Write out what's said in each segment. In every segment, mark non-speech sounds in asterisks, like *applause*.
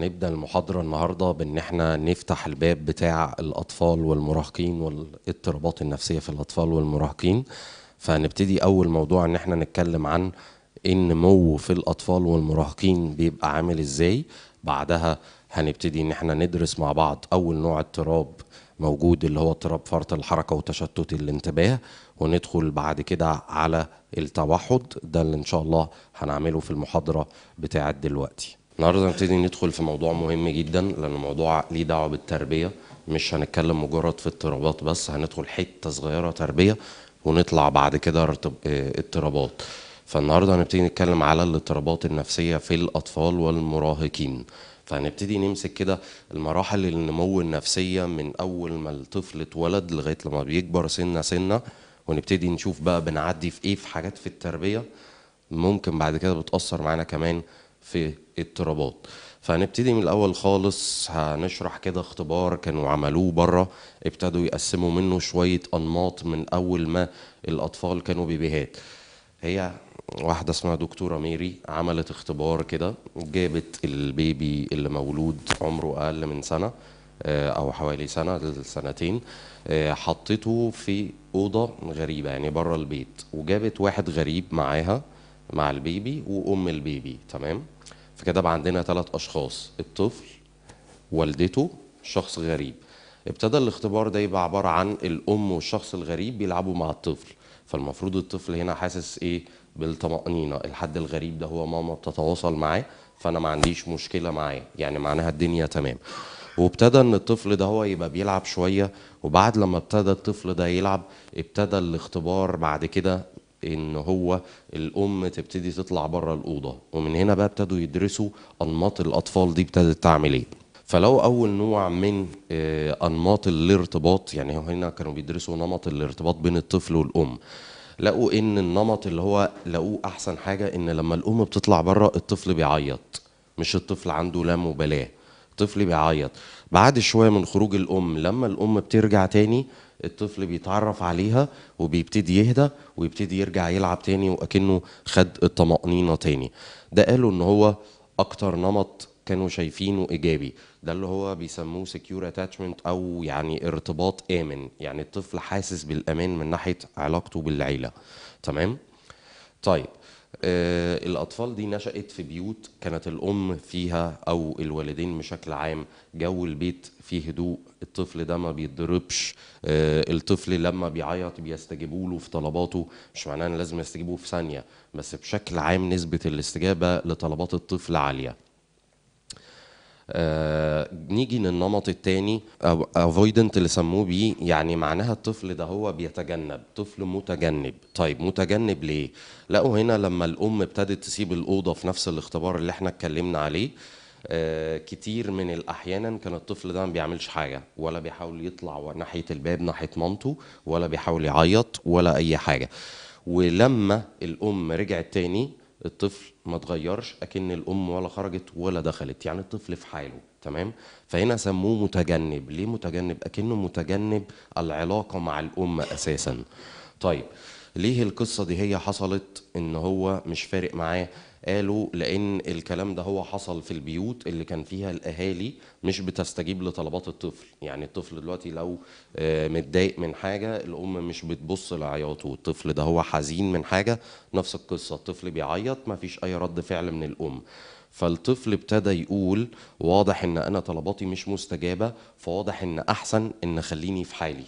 هنبدا المحاضره النهارده بان احنا نفتح الباب بتاع الاطفال والمراهقين والاضطرابات النفسيه في الاطفال والمراهقين فهنبتدي اول موضوع ان احنا نتكلم عن النمو في الاطفال والمراهقين بيبقى عامل ازاي بعدها هنبتدي ان احنا ندرس مع بعض اول نوع اضطراب موجود اللي هو اضطراب فرط الحركه وتشتت الانتباه وندخل بعد كده على التوحد ده اللي ان شاء الله هنعمله في المحاضره بتاعه دلوقتي النهارده هنبتدي ندخل في موضوع مهم جدا لان الموضوع ليه دعوه بالتربيه مش هنتكلم مجرد في اضطرابات بس هندخل حته صغيره تربيه ونطلع بعد كده آه، اضطرابات فالنهارده هنبتدي نتكلم على الاضطرابات النفسيه في الاطفال والمراهقين فهنبتدي نمسك كده المراحل النمو النفسيه من اول ما الطفل اتولد لغايه لما بيكبر سنه سنه ونبتدي نشوف بقى بنعدي في ايه في حاجات في التربيه ممكن بعد كده بتاثر معانا كمان في اضطرابات فهنبتدي من الاول خالص هنشرح كده اختبار كانوا عملوه بره ابتدوا يقسموا منه شويه انماط من اول ما الاطفال كانوا بيبيهات هي واحدة اسمها دكتورة ميري عملت اختبار كده جابت البيبي اللي مولود عمره أقل من سنة آه، أو حوالي سنة سنتين آه، حطته في أوضة غريبة يعني بره البيت وجابت واحد غريب معاها مع البيبي وأم البيبي تمام فكده بقى عندنا ثلاث اشخاص الطفل والدته شخص غريب ابتدى الاختبار ده يبقى عباره عن الام والشخص الغريب بيلعبوا مع الطفل فالمفروض الطفل هنا حاسس ايه بالطمأنينة الحد الغريب ده هو ماما بتتواصل معاه فانا ما عنديش مشكله معاه يعني معناها الدنيا تمام وابتدى ان الطفل ده هو يبقى بيلعب شويه وبعد لما ابتدى الطفل ده يلعب ابتدى الاختبار بعد كده ان هو الام تبتدي تطلع بره الاوضه ومن هنا بقى ابتدوا يدرسوا انماط الاطفال دي ابتدت تعمل ايه فلو اول نوع من آه، انماط الارتباط يعني هنا كانوا بيدرسوا نمط الارتباط بين الطفل والام لقوا ان النمط اللي هو لقوه احسن حاجه ان لما الام بتطلع بره الطفل بيعيط مش الطفل عنده لا مبالاه الطفل بيعيط بعد شويه من خروج الام لما الام بترجع تاني الطفل بيتعرف عليها وبيبتدي يهدى ويبتدي يرجع يلعب تاني وأكنه خد الطمأنينة تاني ده قالوا إن هو أكتر نمط كانوا شايفينه إيجابي ده اللي هو بيسموه سكيور اتاتشمنت أو يعني ارتباط آمن يعني الطفل حاسس بالأمان من ناحية علاقته بالعيلة تمام؟ طيب آه، الأطفال دي نشأت في بيوت كانت الأم فيها أو الوالدين بشكل عام جو البيت فيه هدوء الطفل ده ما بيتضربش آه، الطفل لما بيعيط بيستجيبوا له في طلباته مش معناه ان لازم يستجيبوه في ثانيه بس بشكل عام نسبه الاستجابه لطلبات الطفل عاليه آه، نيجي للنمط الثاني افويدنت اللي سموه بيه يعني معناها الطفل ده هو بيتجنب طفل متجنب طيب متجنب ليه لقوا هنا لما الام ابتدت تسيب الاوضه في نفس الاختبار اللي احنا اتكلمنا عليه آه، كتير من الاحيان كان الطفل ده ما بيعملش حاجه ولا بيحاول يطلع ناحيه الباب ناحيه مامته ولا بيحاول يعيط ولا اي حاجه ولما الام رجعت تاني الطفل ما اتغيرش اكن الام ولا خرجت ولا دخلت يعني الطفل في حاله تمام فهنا سموه متجنب ليه متجنب اكنه متجنب العلاقه مع الام اساسا طيب ليه القصه دي هي حصلت ان هو مش فارق معاه قالوا لان الكلام ده هو حصل في البيوت اللي كان فيها الاهالي مش بتستجيب لطلبات الطفل يعني الطفل دلوقتي لو آه، متضايق من حاجه الام مش بتبص لعياطه الطفل ده هو حزين من حاجه نفس القصه الطفل بيعيط ما فيش اي رد فعل من الام فالطفل ابتدى يقول واضح ان انا طلباتي مش مستجابه فواضح ان احسن ان خليني في حالي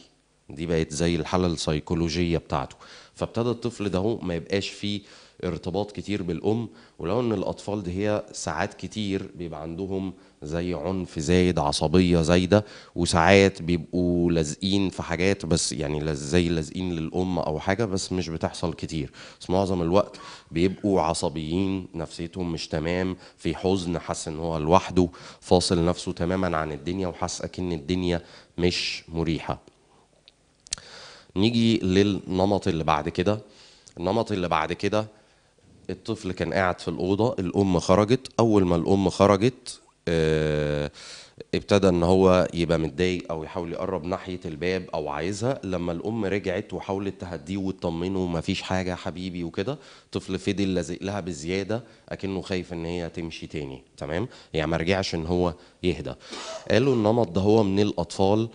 دي بقت زي الحاله السيكولوجيه بتاعته فابتدى الطفل ده ما يبقاش فيه ارتباط كتير بالام ولو ان الاطفال دي هي ساعات كتير بيبقى عندهم زي عنف زايد عصبيه زايده وساعات بيبقوا لازقين في حاجات بس يعني زي لازقين للام او حاجه بس مش بتحصل كتير بس معظم الوقت بيبقوا عصبيين نفسيتهم مش تمام في حزن حاسس ان هو لوحده فاصل نفسه تماما عن الدنيا وحاسس اكن الدنيا مش مريحه نيجي للنمط اللي بعد كده النمط اللي بعد كده الطفل كان قاعد في الأوضة الأم خرجت أول ما الأم خرجت آه، ابتدى ان هو يبقى متضايق او يحاول يقرب ناحيه الباب او عايزها لما الام رجعت وحاولت تهديه وتطمنه مفيش حاجه حبيبي وكده طفل فضل لازق لها بزياده اكنه خايف ان هي تمشي تاني تمام يعني ما رجعش ان هو يهدى قالوا النمط ده هو من الاطفال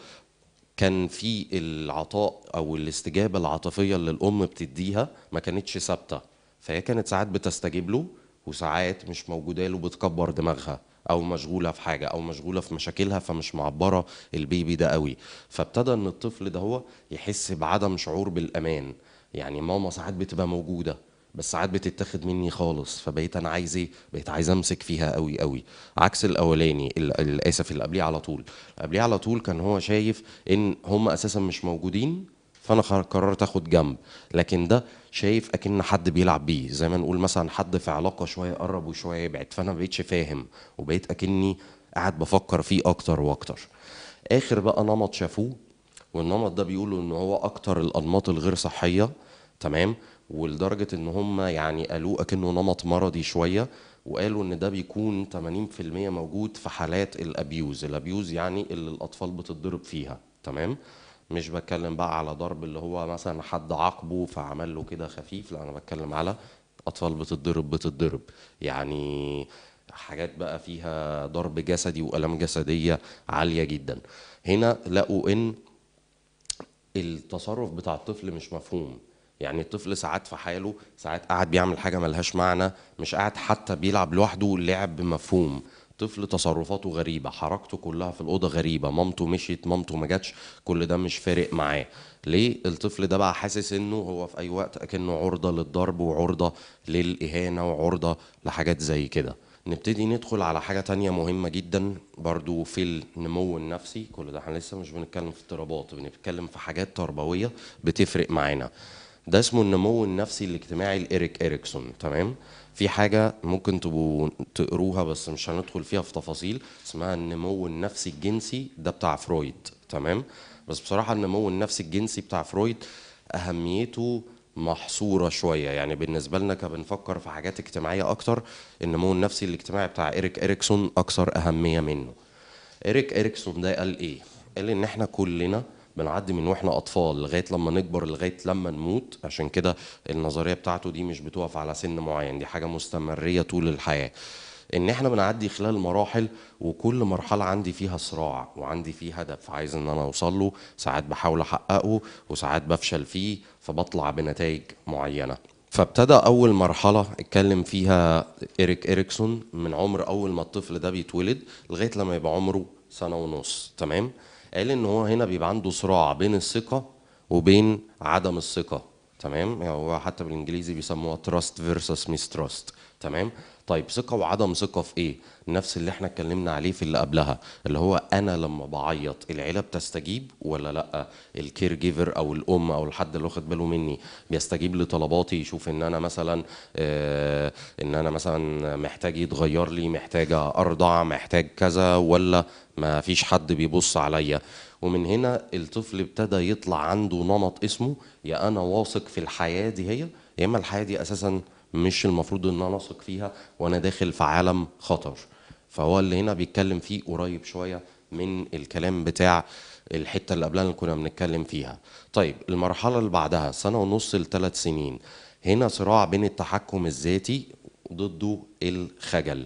كان في العطاء او الاستجابه العاطفيه اللي الام بتديها ما كانتش ثابته فهي كانت ساعات بتستجيب له وساعات مش موجوده له بتكبر دماغها او مشغوله في حاجه او مشغوله في مشاكلها فمش معبره البيبي ده قوي فابتدى ان الطفل ده هو يحس بعدم شعور بالامان يعني ماما ساعات بتبقى موجوده بس ساعات بتتاخد مني خالص فبقيت انا عايز ايه بقيت عايز امسك فيها قوي قوي عكس الاولاني الاسف اللي قبليه على طول قبليه على طول كان هو شايف ان هم اساسا مش موجودين فانا قررت اخد جنب لكن ده شايف اكن حد بيلعب بيه زي ما نقول مثلا حد في علاقه شويه يقرب وشويه يبعد فانا ما بقتش فاهم وبقيت اكني قاعد بفكر فيه اكتر واكتر اخر بقى نمط شافوه والنمط ده بيقولوا ان هو اكتر الانماط الغير صحيه تمام ولدرجه ان هم يعني قالوه اكنه نمط مرضي شويه وقالوا ان ده بيكون 80% موجود في حالات الابيوز الابيوز يعني اللي الاطفال بتتضرب فيها تمام مش بتكلم بقى على ضرب اللي هو مثلا حد عاقبه فعمل له كده خفيف لا انا بتكلم على اطفال بتتضرب بتتضرب يعني حاجات بقى فيها ضرب جسدي والام جسديه عاليه جدا هنا لقوا ان التصرف بتاع الطفل مش مفهوم يعني الطفل ساعات في حاله ساعات قاعد بيعمل حاجه ملهاش معنى مش قاعد حتى بيلعب لوحده لعب مفهوم طفل تصرفاته غريبه حركته كلها في الاوضه غريبه مامته مشيت مامته ما جاتش كل ده مش فارق معاه ليه الطفل ده بقى حاسس انه هو في اي وقت اكنه عرضه للضرب وعرضه للاهانه وعرضه لحاجات زي كده نبتدي ندخل على حاجه تانية مهمه جدا برضو في النمو النفسي كل ده احنا لسه مش بنتكلم في اضطرابات بنتكلم في حاجات تربويه بتفرق معانا ده اسمه النمو النفسي الاجتماعي لإيريك إريكسون تمام في حاجه ممكن تبقوا تقروها بس مش هندخل فيها في تفاصيل اسمها النمو النفسي الجنسي ده بتاع فرويد تمام بس بصراحه النمو النفسي الجنسي بتاع فرويد اهميته محصورة شوية يعني بالنسبة لنا كبنفكر في حاجات اجتماعية أكتر النمو النفسي الاجتماعي بتاع إيريك إريكسون أكثر أهمية منه إيريك إريكسون ده قال إيه؟ قال إن إحنا كلنا بنعدي من واحنا اطفال لغايه لما نكبر لغايه لما نموت عشان كده النظريه بتاعته دي مش بتقف على سن معين دي حاجه مستمريه طول الحياه ان احنا بنعدي خلال المراحل وكل مرحله عندي فيها صراع وعندي فيه هدف عايز ان انا اوصل له ساعات بحاول احققه وساعات بفشل فيه فبطلع بنتائج معينه فابتدى اول مرحله اتكلم فيها ايريك اريكسون من عمر اول ما الطفل ده بيتولد لغايه لما يبقى عمره سنه ونص تمام قال ان هو هنا بيبقى عنده صراع بين الثقه وبين عدم الثقه تمام يعني هو حتى بالانجليزي بيسموها تراست فيرسس ميستراست تمام طيب ثقه وعدم ثقه في ايه نفس اللي احنا اتكلمنا عليه في اللي قبلها اللي هو انا لما بعيط العيله بتستجيب ولا لا الكير جيفر او الام او الحد اللي واخد باله مني بيستجيب لطلباتي يشوف ان انا مثلا آه ان انا مثلا محتاج يتغير لي محتاج ارضع محتاج كذا ولا ما فيش حد بيبص عليا ومن هنا الطفل ابتدى يطلع عنده نمط اسمه يا انا واثق في الحياه دي هي يا اما الحياه دي اساسا مش المفروض ان انا اثق فيها وانا داخل في عالم خطر فهو اللي هنا بيتكلم فيه قريب شويه من الكلام بتاع الحته اللي قبلها اللي كنا بنتكلم فيها طيب المرحله اللي بعدها سنه ونص لثلاث سنين هنا صراع بين التحكم الذاتي ضده الخجل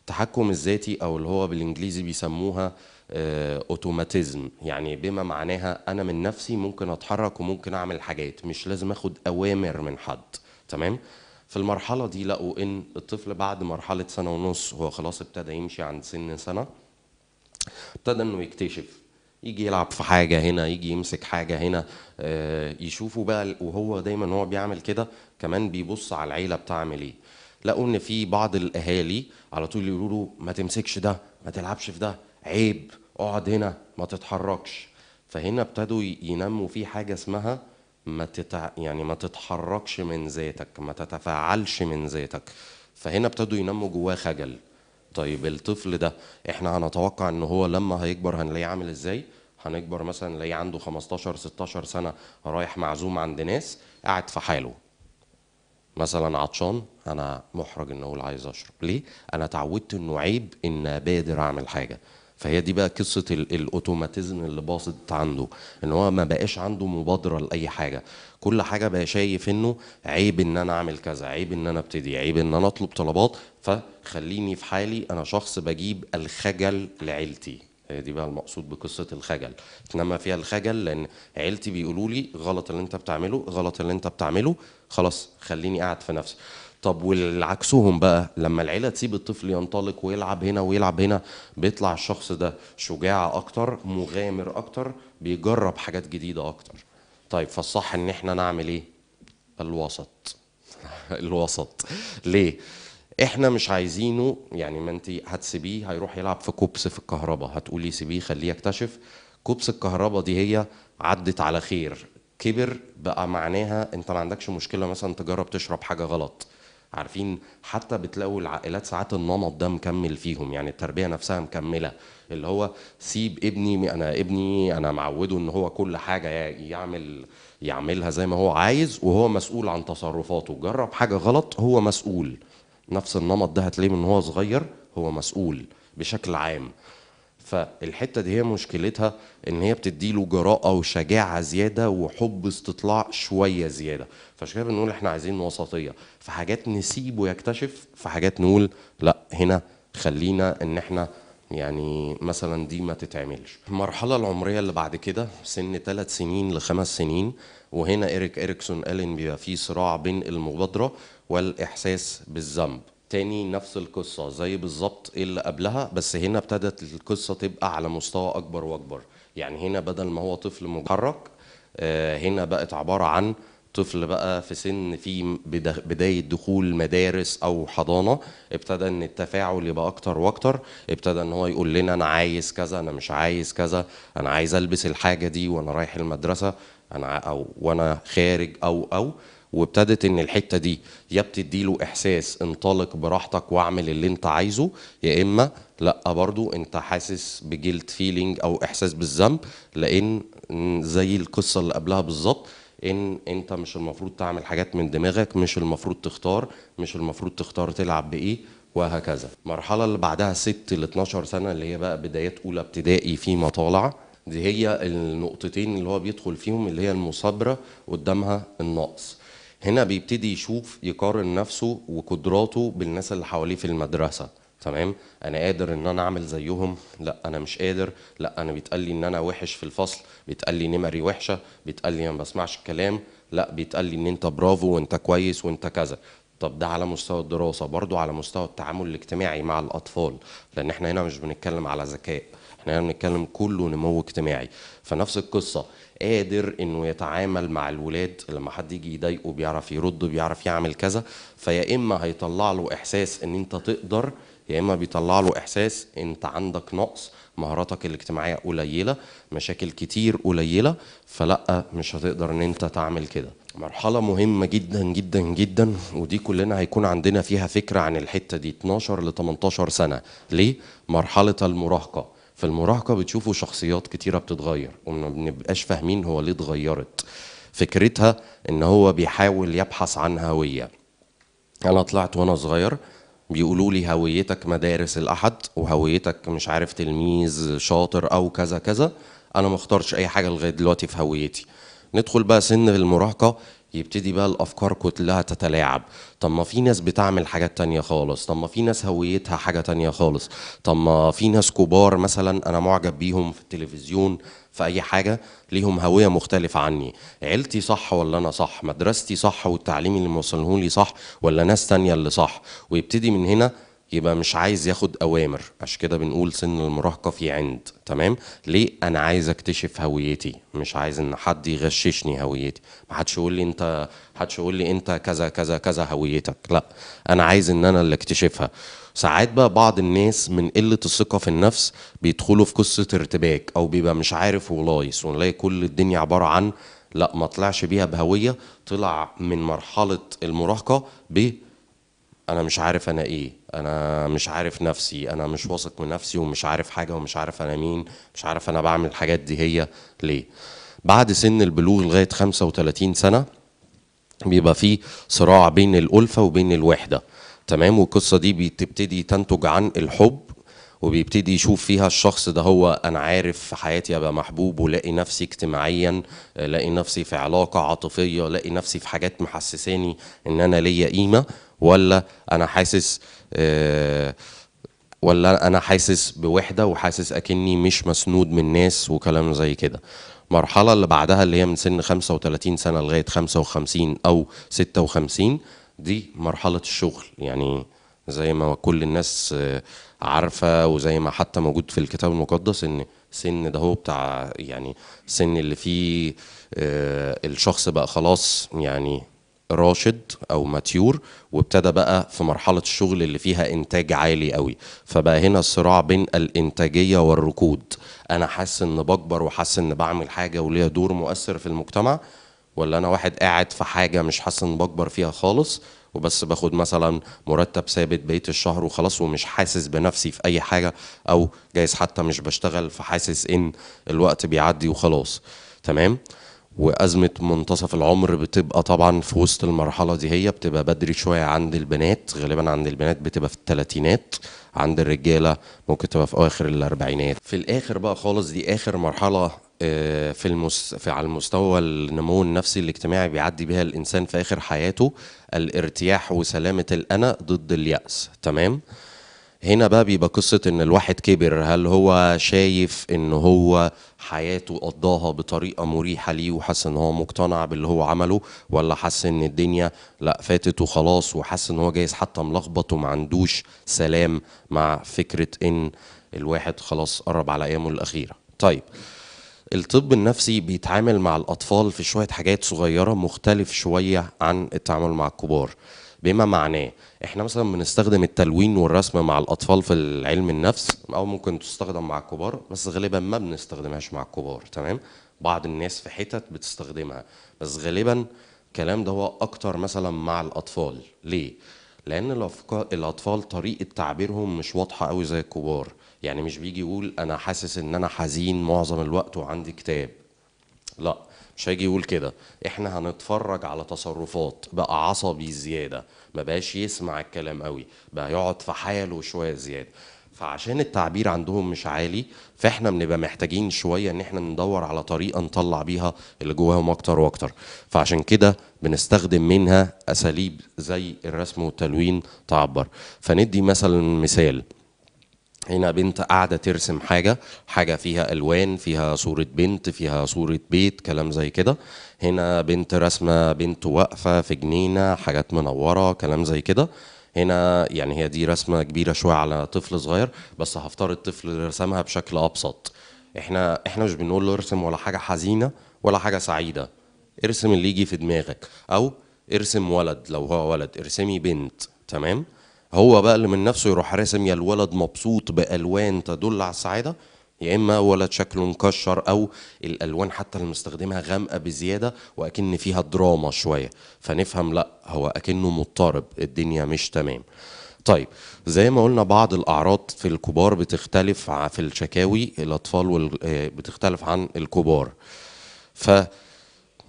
التحكم الذاتي او اللي هو بالانجليزي بيسموها اوتوماتيزم آه، يعني بما معناها انا من نفسي ممكن اتحرك وممكن اعمل حاجات مش لازم اخد اوامر من حد تمام في المرحلة دي لقوا إن الطفل بعد مرحلة سنة ونص هو خلاص ابتدى يمشي عند سن سنة ابتدى إنه يكتشف يجي يلعب في حاجة هنا يجي يمسك حاجة هنا آه، يشوفوا بقى وهو دايما هو بيعمل كده كمان بيبص على العيلة بتعمل ايه لقوا ان في بعض الاهالي على طول يقولوا له ما تمسكش ده ما تلعبش في ده عيب اقعد هنا ما تتحركش فهنا ابتدوا ينموا في حاجة اسمها ما تتع... يعني ما تتحركش من ذاتك ما تتفاعلش من ذاتك فهنا ابتدوا ينموا جواه خجل طيب الطفل ده احنا هنتوقع ان هو لما هيكبر هنلاقيه عامل ازاي هنكبر مثلا نلاقيه عنده 15 16 سنه رايح معزوم عند ناس قاعد في حاله مثلا عطشان انا محرج ان اقول عايز اشرب ليه انا اتعودت انه عيب ان بادر اعمل حاجه فهي دي بقى قصه الاوتوماتيزم اللي باصت عنده ان هو ما بقاش عنده مبادره لاي حاجه كل حاجه بقى شايف انه عيب ان انا اعمل كذا عيب ان انا ابتدي عيب ان انا اطلب طلبات فخليني في حالي انا شخص بجيب الخجل لعيلتي هي دي بقى المقصود بقصه الخجل انما فيها الخجل لان عيلتي بيقولوا لي غلط اللي انت بتعمله غلط اللي انت بتعمله خلاص خليني قاعد في نفسي طب والعكسهم بقى لما العيله تسيب الطفل ينطلق ويلعب هنا ويلعب هنا بيطلع الشخص ده شجاع اكتر مغامر اكتر بيجرب حاجات جديده اكتر طيب فالصح ان احنا نعمل ايه الوسط *laughs* الوسط ليه احنا مش عايزينه يعني ما انت هتسيبيه هيروح يلعب في كوبس في الكهرباء هتقولي سيبيه خليه يكتشف كوبس الكهرباء دي هي عدت على خير كبر بقى معناها انت ما عندكش مشكله مثلا تجرب تشرب حاجه غلط عارفين حتى بتلاقوا العائلات ساعات النمط ده مكمل فيهم يعني التربيه نفسها مكمله اللي هو سيب ابني انا ابني انا معوده ان هو كل حاجه يعمل يعملها زي ما هو عايز وهو مسؤول عن تصرفاته جرب حاجه غلط هو مسؤول نفس النمط ده هتلاقيه من هو صغير هو مسؤول بشكل عام فالحته دي هي مشكلتها ان هي بتديله جراءه وشجاعه زياده وحب استطلاع شويه زياده فعشان كده بنقول احنا عايزين وسطيه في حاجات نسيبه يكتشف في حاجات نقول لا هنا خلينا ان احنا يعني مثلا دي ما تتعملش المرحلة العمرية اللي بعد كده سن ثلاث سنين لخمس سنين وهنا إيريك إريكسون قال إن بيبقى في صراع بين المبادرة والإحساس بالذنب تاني نفس القصة زي بالظبط إيه اللي قبلها بس هنا ابتدت القصة تبقى على مستوى أكبر وأكبر يعني هنا بدل ما هو طفل محرك آه، هنا بقت عبارة عن طفل بقى في سن في بدايه دخول مدارس او حضانه ابتدى ان التفاعل يبقى اكتر واكتر ابتدى ان هو يقول لنا انا عايز كذا انا مش عايز كذا انا عايز البس الحاجه دي وانا رايح المدرسه انا او وانا خارج او او وابتدت ان الحته دي يا بتديله احساس انطلق براحتك واعمل اللي انت عايزه يا اما لا برضو انت حاسس بجلد فيلينج او احساس بالذنب لان زي القصه اللي قبلها بالظبط ان انت مش المفروض تعمل حاجات من دماغك مش المفروض تختار مش المفروض تختار تلعب بايه وهكذا المرحله اللي بعدها 6 ل 12 سنه اللي هي بقى بدايات اولى ابتدائي فيما طالع دي هي النقطتين اللي هو بيدخل فيهم اللي هي المثابره قدامها النقص هنا بيبتدي يشوف يقارن نفسه وقدراته بالناس اللي حواليه في المدرسه تمام انا قادر ان انا اعمل زيهم لا انا مش قادر لا انا بيتقال لي ان انا وحش في الفصل بيتقال لي نمري وحشه بيتقال لي ما بسمعش الكلام لا بيتقال لي ان انت برافو وانت كويس وانت كذا طب ده على مستوى الدراسه برضو على مستوى التعامل الاجتماعي مع الاطفال لان احنا هنا مش بنتكلم على ذكاء احنا هنا بنتكلم كله نمو اجتماعي فنفس القصه قادر انه يتعامل مع الولاد لما حد يجي يضايقه بيعرف يرد بيعرف يعمل كذا فيا اما هيطلع له احساس ان انت تقدر يا اما بيطلع له احساس انت عندك نقص مهاراتك الاجتماعيه قليله مشاكل كتير قليله فلا مش هتقدر ان انت تعمل كده مرحله مهمه جدا جدا جدا ودي كلنا هيكون عندنا فيها فكره عن الحته دي 12 ل 18 سنه ليه مرحله المراهقه في المراهقه بتشوفوا شخصيات كتيره بتتغير وما بنبقاش فاهمين هو ليه اتغيرت فكرتها ان هو بيحاول يبحث عن هويه انا طلعت وانا صغير بيقولوا لي هويتك مدارس الاحد وهويتك مش عارف تلميذ شاطر او كذا كذا انا ما اختارش اي حاجه لغايه دلوقتي في هويتي ندخل بقى سن المراهقه يبتدي بقى الافكار كلها تتلاعب طب ما في ناس بتعمل حاجات تانية خالص طب ما في ناس هويتها حاجة تانية خالص طب ما في ناس كبار مثلا انا معجب بيهم في التلفزيون في اي حاجه ليهم هويه مختلفه عني عيلتي صح ولا انا صح مدرستي صح والتعليم اللي موصلهولي صح ولا ناس تانية اللي صح ويبتدي من هنا يبقى مش عايز ياخد اوامر عشان كده بنقول سن المراهقه في عند تمام ليه انا عايز اكتشف هويتي مش عايز ان حد يغششني هويتي ما حدش يقول لي انت حدش يقول لي انت كذا كذا كذا هويتك لا انا عايز ان انا اللي اكتشفها ساعات بقى بعض الناس من قله الثقه في النفس بيدخلوا في قصه ارتباك او بيبقى مش عارف ولايس ونلاقي كل الدنيا عباره عن لا ما طلعش بيها بهويه طلع من مرحله المراهقه ب انا مش عارف انا ايه انا مش عارف نفسي انا مش واثق من نفسي ومش عارف حاجه ومش عارف انا مين مش عارف انا بعمل الحاجات دي هي ليه بعد سن البلوغ لغايه 35 سنه بيبقى في صراع بين الالفه وبين الوحده تمام والقصه دي بتبتدي تنتج عن الحب وبيبتدي يشوف فيها الشخص ده هو انا عارف في حياتي ابقى محبوب ولاقي نفسي اجتماعيا لاقي نفسي في علاقه عاطفيه لاقي نفسي في حاجات محسساني ان انا ليا قيمه ولا انا حاسس آه، ولا انا حاسس بوحده وحاسس اكني مش مسنود من ناس وكلام زي كده المرحله اللي بعدها اللي هي من سن 35 سنه لغايه 55 او 56 دي مرحله الشغل يعني زي ما كل الناس آه، عارفه وزي ما حتى موجود في الكتاب المقدس ان سن ده هو بتاع يعني سن اللي فيه آه، الشخص بقى خلاص يعني راشد او ماتيور وابتدى بقى في مرحله الشغل اللي فيها انتاج عالي قوي فبقى هنا الصراع بين الانتاجيه والركود انا حاسس ان بكبر وحاسس ان بعمل حاجه وليا دور مؤثر في المجتمع ولا انا واحد قاعد في حاجه مش حاسس ان بكبر فيها خالص وبس باخد مثلا مرتب ثابت بقيه الشهر وخلاص ومش حاسس بنفسي في اي حاجه او جايز حتى مش بشتغل فحاسس ان الوقت بيعدي وخلاص تمام وأزمة منتصف العمر بتبقى طبعا في وسط المرحلة دي هي بتبقى بدري شوية عند البنات غالبا عند البنات بتبقى في الثلاثينات عند الرجالة ممكن تبقى في أواخر الأربعينات في الآخر بقى خالص دي آخر مرحلة آه، في, المس... في على المستوى النمو النفسي الاجتماعي بيعدي بها الإنسان في آخر حياته الارتياح وسلامة الأنا ضد اليأس تمام؟ هنا بقى بيبقى قصة إن الواحد كبر هل هو شايف إن هو حياته قضاها بطريقة مريحة ليه وحاسس إن هو مقتنع باللي هو عمله ولا حاسس إن الدنيا لأ فاتت وخلاص وحاسس إن هو جايز حتى ملخبط وما عندوش سلام مع فكرة إن الواحد خلاص قرب على أيامه الأخيرة. طيب الطب النفسي بيتعامل مع الأطفال في شوية حاجات صغيرة مختلف شوية عن التعامل مع الكبار بما معناه احنا مثلا بنستخدم التلوين والرسم مع الاطفال في علم النفس او ممكن تستخدم مع الكبار بس غالبا ما بنستخدمهاش مع الكبار تمام بعض الناس في حتت بتستخدمها بس غالبا الكلام ده هو اكتر مثلا مع الاطفال ليه لان الاطفال طريقه تعبيرهم مش واضحه قوي زي الكبار يعني مش بيجي يقول انا حاسس ان انا حزين معظم الوقت وعندي كتاب لا مش هيجي يقول كده احنا هنتفرج على تصرفات بقى عصبي زياده ما بقاش يسمع الكلام قوي بقى يقعد في حاله شويه زياده فعشان التعبير عندهم مش عالي فاحنا بنبقى محتاجين شويه ان احنا ندور على طريقه نطلع بيها اللي جواهم اكتر واكتر فعشان كده بنستخدم منها اساليب زي الرسم والتلوين تعبر فندي مثلا مثال هنا بنت قاعدة ترسم حاجة حاجة فيها ألوان فيها صورة بنت فيها صورة بيت كلام زي كده هنا بنت رسمة بنت واقفة في جنينة حاجات منورة كلام زي كده هنا يعني هي دي رسمة كبيرة شوية على طفل صغير بس هفترض طفل رسمها بشكل أبسط احنا احنا مش بنقول له ارسم ولا حاجة حزينة ولا حاجة سعيدة ارسم اللي يجي في دماغك أو ارسم ولد لو هو ولد ارسمي بنت تمام هو بقى اللي من نفسه يروح راسم يا الولد مبسوط بالوان تدل على السعاده يا اما ولد شكله مكشر او الالوان حتى اللي مستخدمها غامقه بزياده واكن فيها دراما شويه فنفهم لا هو اكنه مضطرب الدنيا مش تمام طيب زي ما قلنا بعض الاعراض في الكبار بتختلف في الشكاوي الاطفال آه، بتختلف عن الكبار ف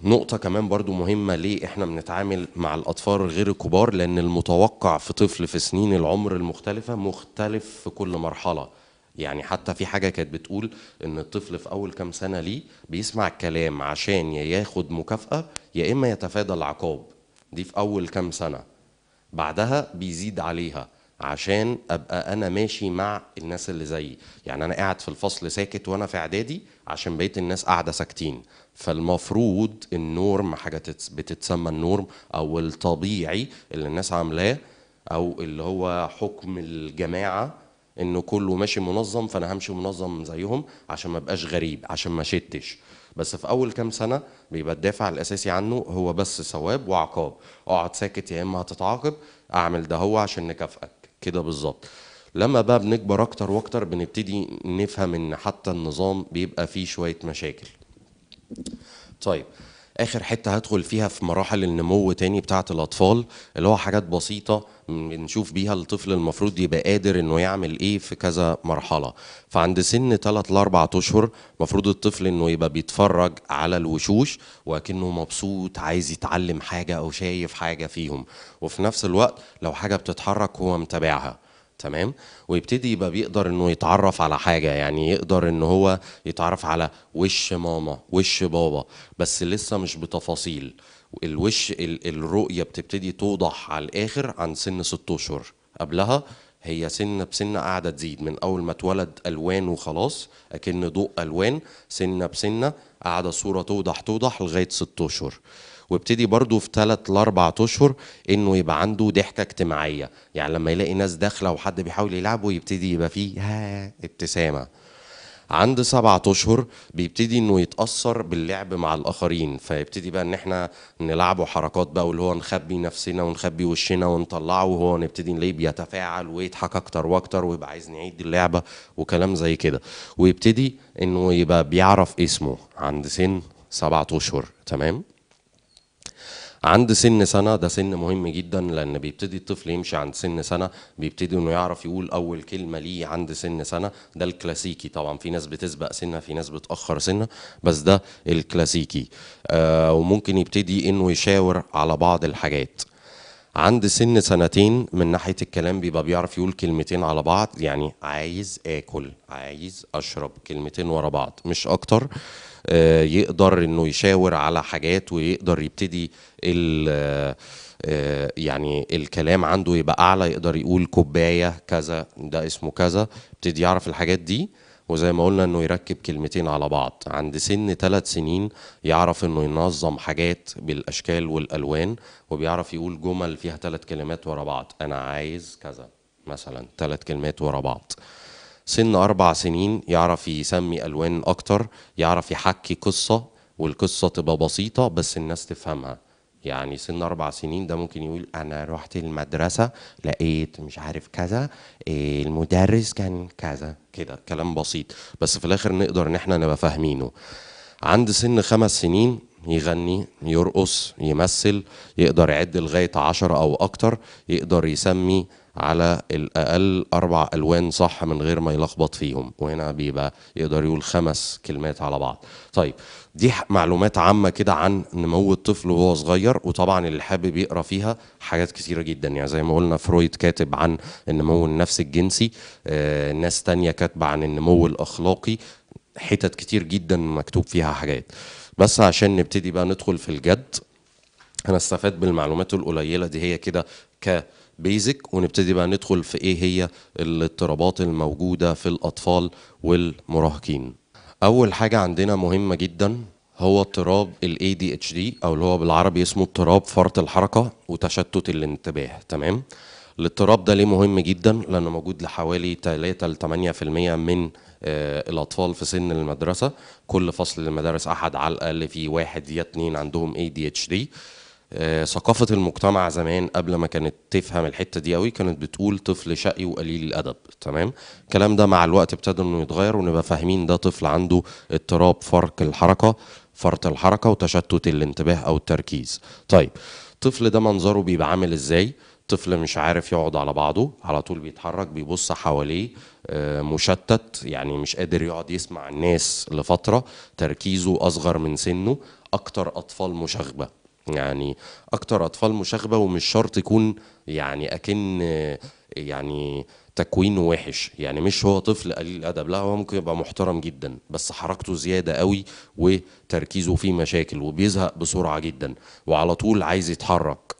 نقطة كمان برضو مهمة ليه احنا بنتعامل مع الأطفال غير الكبار لأن المتوقع في طفل في سنين العمر المختلفة مختلف في كل مرحلة يعني حتى في حاجة كانت بتقول إن الطفل في أول كام سنة ليه بيسمع الكلام عشان ياخد مكافأة يا إما يتفادى العقاب دي في أول كام سنة بعدها بيزيد عليها عشان ابقى انا ماشي مع الناس اللي زيي يعني انا قاعد في الفصل ساكت وانا في اعدادي عشان بقيت الناس قاعده ساكتين فالمفروض النورم حاجه بتتسمى النورم او الطبيعي اللي الناس عاملاه او اللي هو حكم الجماعه انه كله ماشي منظم فانا همشي منظم زيهم عشان ما ابقاش غريب عشان ما شتش بس في اول كام سنه بيبقى الدافع الاساسي عنه هو بس ثواب وعقاب اقعد ساكت يا اما هتتعاقب اعمل ده هو عشان نكافئك كده بالظبط لما بقى بنكبر اكتر واكتر بنبتدي نفهم ان حتى النظام بيبقى فيه شويه مشاكل طيب اخر حته هدخل فيها في مراحل النمو تاني بتاعه الاطفال اللي هو حاجات بسيطه بنشوف بيها الطفل المفروض يبقى قادر انه يعمل ايه في كذا مرحله فعند سن 3 ل 4 اشهر المفروض الطفل انه يبقى بيتفرج على الوشوش وكأنه مبسوط عايز يتعلم حاجه او شايف حاجه فيهم وفي نفس الوقت لو حاجه بتتحرك هو متابعها تمام ويبتدي يبقى بيقدر انه يتعرف على حاجه يعني يقدر ان هو يتعرف على وش ماما وش بابا بس لسه مش بتفاصيل الوش الرؤيه بتبتدي توضح على الاخر عن سن ست اشهر قبلها هي سنه بسنه قاعده تزيد من اول ما اتولد الوان وخلاص اكن ضوء الوان سنه بسنه قاعده الصوره توضح توضح لغايه ست اشهر وابتدي برضو في ثلاث لاربع اشهر انه يبقى عنده ضحكه اجتماعيه يعني لما يلاقي ناس داخله وحد بيحاول يلعبه يبتدي يبقى فيه ها ابتسامه عند سبعة أشهر بيبتدي إنه يتأثر باللعب مع الآخرين فيبتدي بقى إن إحنا نلعبه حركات بقى واللي هو نخبي نفسنا ونخبي وشنا ونطلعه وهو نبتدي نلاقيه بيتفاعل ويضحك أكتر وأكتر ويبقى عايز نعيد اللعبة وكلام زي كده ويبتدي إنه يبقى بيعرف اسمه عند سن سبعة أشهر تمام عند سن سنه ده سن مهم جدا لان بيبتدي الطفل يمشي عند سن سنه بيبتدي انه يعرف يقول اول كلمه ليه عند سن سنه ده الكلاسيكي طبعا في ناس بتسبق سنه في ناس بتاخر سنه بس ده الكلاسيكي آه وممكن يبتدي انه يشاور على بعض الحاجات عند سن سنتين من ناحيه الكلام بيبقى بيعرف يقول كلمتين على بعض يعني عايز اكل عايز اشرب كلمتين ورا بعض مش اكتر آه آه، يقدر انه يشاور على حاجات ويقدر يبتدي آه، آه، يعني الكلام عنده يبقى اعلى يقدر يقول كوبايه كذا ده اسمه كذا يبتدي يعرف الحاجات دي وزي ما قلنا انه يركب كلمتين على بعض عند سن ثلاث سنين يعرف انه ينظم حاجات بالاشكال والالوان وبيعرف يقول جمل فيها ثلاث كلمات ورا بعض انا عايز كذا مثلا ثلاث كلمات ورا بعض سن أربع سنين يعرف يسمي ألوان أكتر يعرف يحكي قصة والقصة تبقى بسيطة بس الناس تفهمها يعني سن أربع سنين ده ممكن يقول أنا رحت المدرسة لقيت مش عارف كذا المدرس كان كذا كده كلام بسيط بس في الآخر نقدر إن إحنا نبقى فاهمينه عند سن خمس سنين يغني يرقص يمثل يقدر يعد لغاية عشرة أو أكتر يقدر يسمي على الاقل اربع الوان صح من غير ما يلخبط فيهم وهنا بيبقى يقدر يقول خمس كلمات على بعض طيب دي معلومات عامه كده عن نمو الطفل وهو صغير وطبعا اللي حابب يقرا فيها حاجات كثيرة جدا يعني زي ما قلنا فرويد كاتب عن النمو النفسي الجنسي آه ناس تانية كاتبه عن النمو الاخلاقي حتت كتير جدا مكتوب فيها حاجات بس عشان نبتدي بقى ندخل في الجد هنستفاد بالمعلومات القليله دي هي كده ك بيزك ونبتدي بقى ندخل في ايه هي الاضطرابات الموجوده في الاطفال والمراهقين اول حاجه عندنا مهمه جدا هو اضطراب ال ADHD او اللي هو بالعربي اسمه اضطراب فرط الحركه وتشتت الانتباه تمام الاضطراب ده ليه مهم جدا لانه موجود لحوالي 3 ل 8% من آه، الاطفال في سن المدرسه كل فصل المدارس احد على الاقل فيه واحد يا اتنين عندهم ADHD آه، ثقافة المجتمع زمان قبل ما كانت تفهم الحتة دي قوي كانت بتقول طفل شقي وقليل الأدب تمام الكلام ده مع الوقت ابتدى إنه يتغير ونبقى فاهمين ده طفل عنده اضطراب فرق الحركة فرط الحركة وتشتت الانتباه أو التركيز طيب الطفل ده منظره بيبقى عامل ازاي طفل مش عارف يقعد على بعضه على طول بيتحرك بيبص حواليه آه، مشتت يعني مش قادر يقعد يسمع الناس لفترة تركيزه أصغر من سنه أكتر أطفال مشاغبة يعني اكتر اطفال مشاغبه ومش شرط يكون يعني اكن يعني تكوين وحش يعني مش هو طفل قليل الادب لا هو ممكن يبقى محترم جدا بس حركته زياده قوي وتركيزه فيه مشاكل وبيزهق بسرعه جدا وعلى طول عايز يتحرك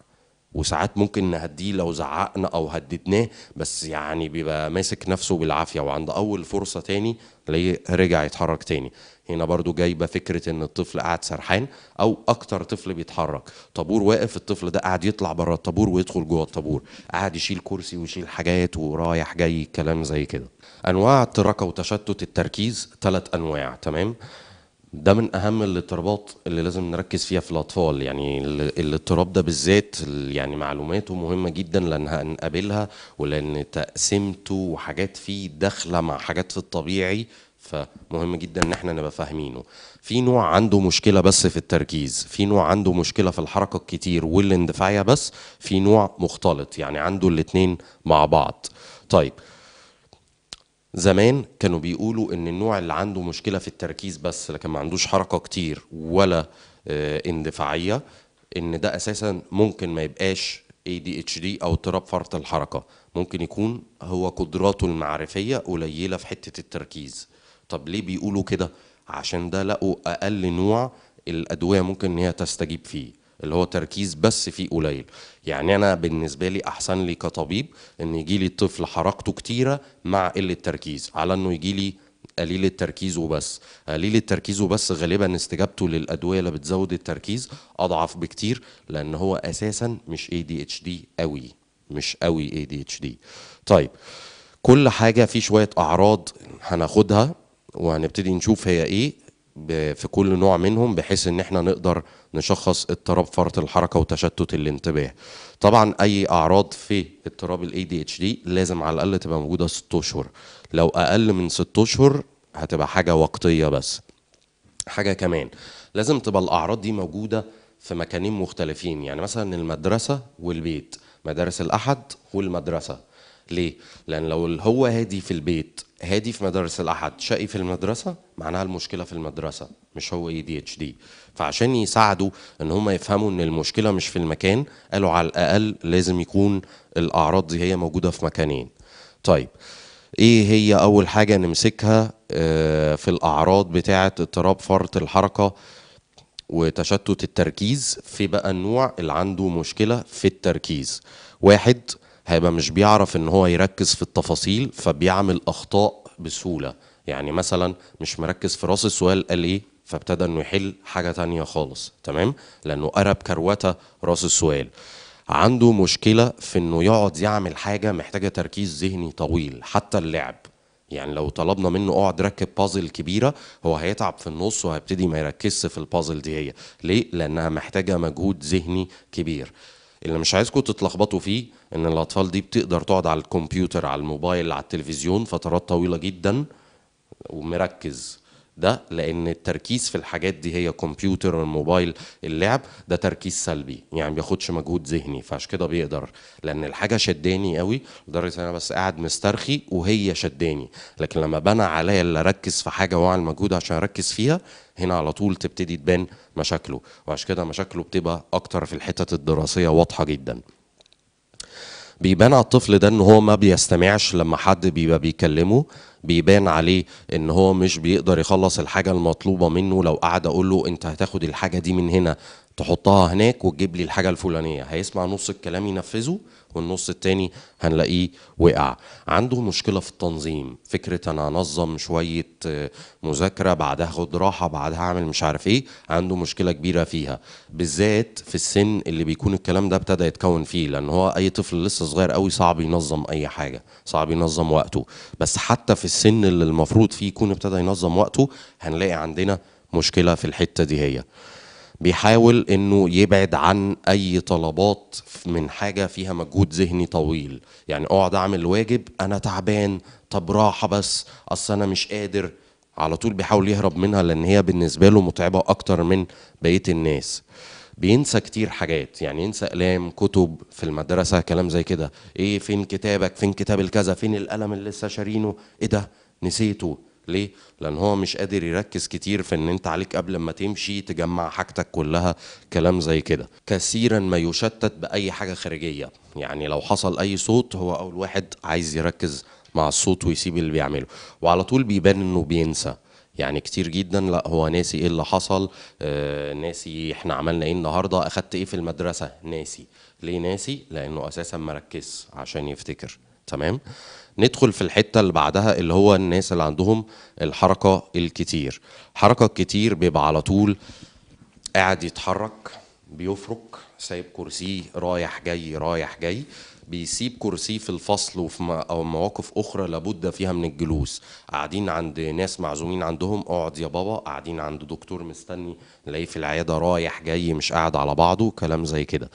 وساعات ممكن نهديه لو زعقنا او هددناه بس يعني بيبقى ماسك نفسه بالعافيه وعند اول فرصه تاني تلاقيه رجع يتحرك تاني هنا برضو جايبه فكره ان الطفل قاعد سرحان او اكتر طفل بيتحرك طابور واقف الطفل ده قاعد يطلع بره الطابور ويدخل جوه الطابور قاعد يشيل كرسي ويشيل حاجات ورايح جاي كلام زي كده انواع التركه وتشتت التركيز ثلاث انواع تمام ده من اهم الاضطرابات اللي لازم نركز فيها في الاطفال يعني الاضطراب ده بالذات يعني معلوماته مهمه جدا لان هنقابلها ولان تقسيمته وحاجات فيه داخله مع حاجات في الطبيعي فمهم جدا ان احنا نبقى فاهمينه في نوع عنده مشكله بس في التركيز في نوع عنده مشكله في الحركه الكتير والاندفاعيه بس في نوع مختلط يعني عنده الاتنين مع بعض طيب زمان كانوا بيقولوا ان النوع اللي عنده مشكله في التركيز بس لكن ما عندوش حركه كتير ولا آه، اندفاعيه ان ده اساسا ممكن ما يبقاش ADHD او اضطراب فرط الحركه ممكن يكون هو قدراته المعرفيه قليله في حته التركيز طب ليه بيقولوا كده عشان ده لقوا اقل نوع الادويه ممكن ان هي تستجيب فيه اللي هو تركيز بس فيه قليل يعني انا بالنسبه لي احسن لي كطبيب ان يجي لي الطفل حركته كتيره مع قله التركيز على انه يجي لي قليل التركيز وبس قليل التركيز وبس غالبا استجابته للادويه اللي بتزود التركيز اضعف بكتير لان هو اساسا مش اي دي اتش دي قوي مش قوي اي دي اتش دي طيب كل حاجه في شويه اعراض هناخدها وهنبتدي نشوف هي ايه في كل نوع منهم بحيث ان احنا نقدر نشخص اضطراب فرط الحركه وتشتت الانتباه طبعا اي اعراض في اضطراب الاي دي اتش دي لازم على الاقل تبقى موجوده ست اشهر لو اقل من ست اشهر هتبقى حاجه وقتيه بس حاجه كمان لازم تبقى الاعراض دي موجوده في مكانين مختلفين يعني مثلا المدرسه والبيت مدارس الاحد والمدرسه ليه لان لو هو هادي في البيت هادي في مدارس الاحد شقي في المدرسه معناها المشكله في المدرسه مش هو اي دي اتش دي فعشان يساعدوا ان هم يفهموا ان المشكله مش في المكان قالوا على الاقل لازم يكون الاعراض دي هي موجوده في مكانين طيب ايه هي اول حاجه نمسكها آه، في الاعراض بتاعه اضطراب فرط الحركه وتشتت التركيز في بقى النوع اللي عنده مشكله في التركيز واحد هيبقى مش بيعرف ان هو يركز في التفاصيل فبيعمل اخطاء بسهوله يعني مثلا مش مركز في راس السؤال قال ايه فابتدى انه يحل حاجه تانية خالص تمام لانه قرب كروته راس السؤال عنده مشكله في انه يقعد يعمل حاجه محتاجه تركيز ذهني طويل حتى اللعب يعني لو طلبنا منه اقعد ركب بازل كبيره هو هيتعب في النص وهيبتدي ما يركزش في البازل دي هي ليه لانها محتاجه مجهود ذهني كبير اللي مش عايزكم تتلخبطوا فيه ان الاطفال دي بتقدر تقعد على الكمبيوتر على الموبايل على التلفزيون فترات طويله جدا ومركز ده لان التركيز في الحاجات دي هي كمبيوتر الموبايل اللعب ده تركيز سلبي يعني بياخدش مجهود ذهني فعشان كده بيقدر لان الحاجه شداني قوي لدرجه ان انا بس قاعد مسترخي وهي شداني لكن لما بنى عليا اللي اركز في حاجه واعمل مجهود عشان اركز فيها هنا على طول تبتدي تبان مشاكله وعشان كده مشاكله بتبقى اكتر في الحتت الدراسيه واضحه جدا بيبان على الطفل ده ان هو ما بيستمعش لما حد بيبقى بيكلمه بيبان عليه ان هو مش بيقدر يخلص الحاجه المطلوبه منه لو قعد اقول له انت هتاخد الحاجه دي من هنا تحطها هناك وتجيب لي الحاجه الفلانيه هيسمع نص الكلام ينفذه والنص التاني هنلاقيه وقع عنده مشكله في التنظيم فكره انا هنظم شويه آه، مذاكره بعدها اخد راحه بعدها اعمل مش عارف ايه عنده مشكله كبيره فيها بالذات في السن اللي بيكون الكلام ده ابتدى يتكون فيه لان هو اي طفل لسه صغير قوي صعب ينظم اي حاجه صعب ينظم وقته بس حتى في السن اللي المفروض فيه يكون ابتدى ينظم وقته هنلاقي عندنا مشكله في الحته دي هي بيحاول انه يبعد عن اي طلبات من حاجه فيها مجهود ذهني طويل يعني اقعد اعمل واجب انا تعبان طب راحه بس اصل انا مش قادر على طول بيحاول يهرب منها لان هي بالنسبه له متعبه اكتر من بقيه الناس بينسى كتير حاجات يعني ينسى اقلام كتب في المدرسه كلام زي كده ايه فين كتابك فين كتاب الكذا فين القلم اللي لسه شارينه ايه ده نسيته ليه؟ لأن هو مش قادر يركز كتير في إن أنت عليك قبل ما تمشي تجمع حاجتك كلها كلام زي كده كثيرا ما يشتت بأي حاجة خارجية يعني لو حصل أي صوت هو أول واحد عايز يركز مع الصوت ويسيب اللي بيعمله وعلى طول بيبان إنه بينسى يعني كتير جدا لا هو ناسي ايه اللي حصل آه ناسي احنا عملنا ايه النهارده اخدت ايه في المدرسه ناسي ليه ناسي لانه اساسا مركز عشان يفتكر تمام ندخل في الحتة اللي بعدها اللي هو الناس اللي عندهم الحركة الكتير حركة الكتير بيبقى على طول قاعد يتحرك بيفرك سايب كرسيه رايح جاي رايح جاي بيسيب كرسيه في الفصل وفي او مواقف اخرى لابد فيها من الجلوس قاعدين عند ناس معزومين عندهم اقعد يا بابا قاعدين عند دكتور مستني نلاقيه في العياده رايح جاي مش قاعد على بعضه كلام زي كده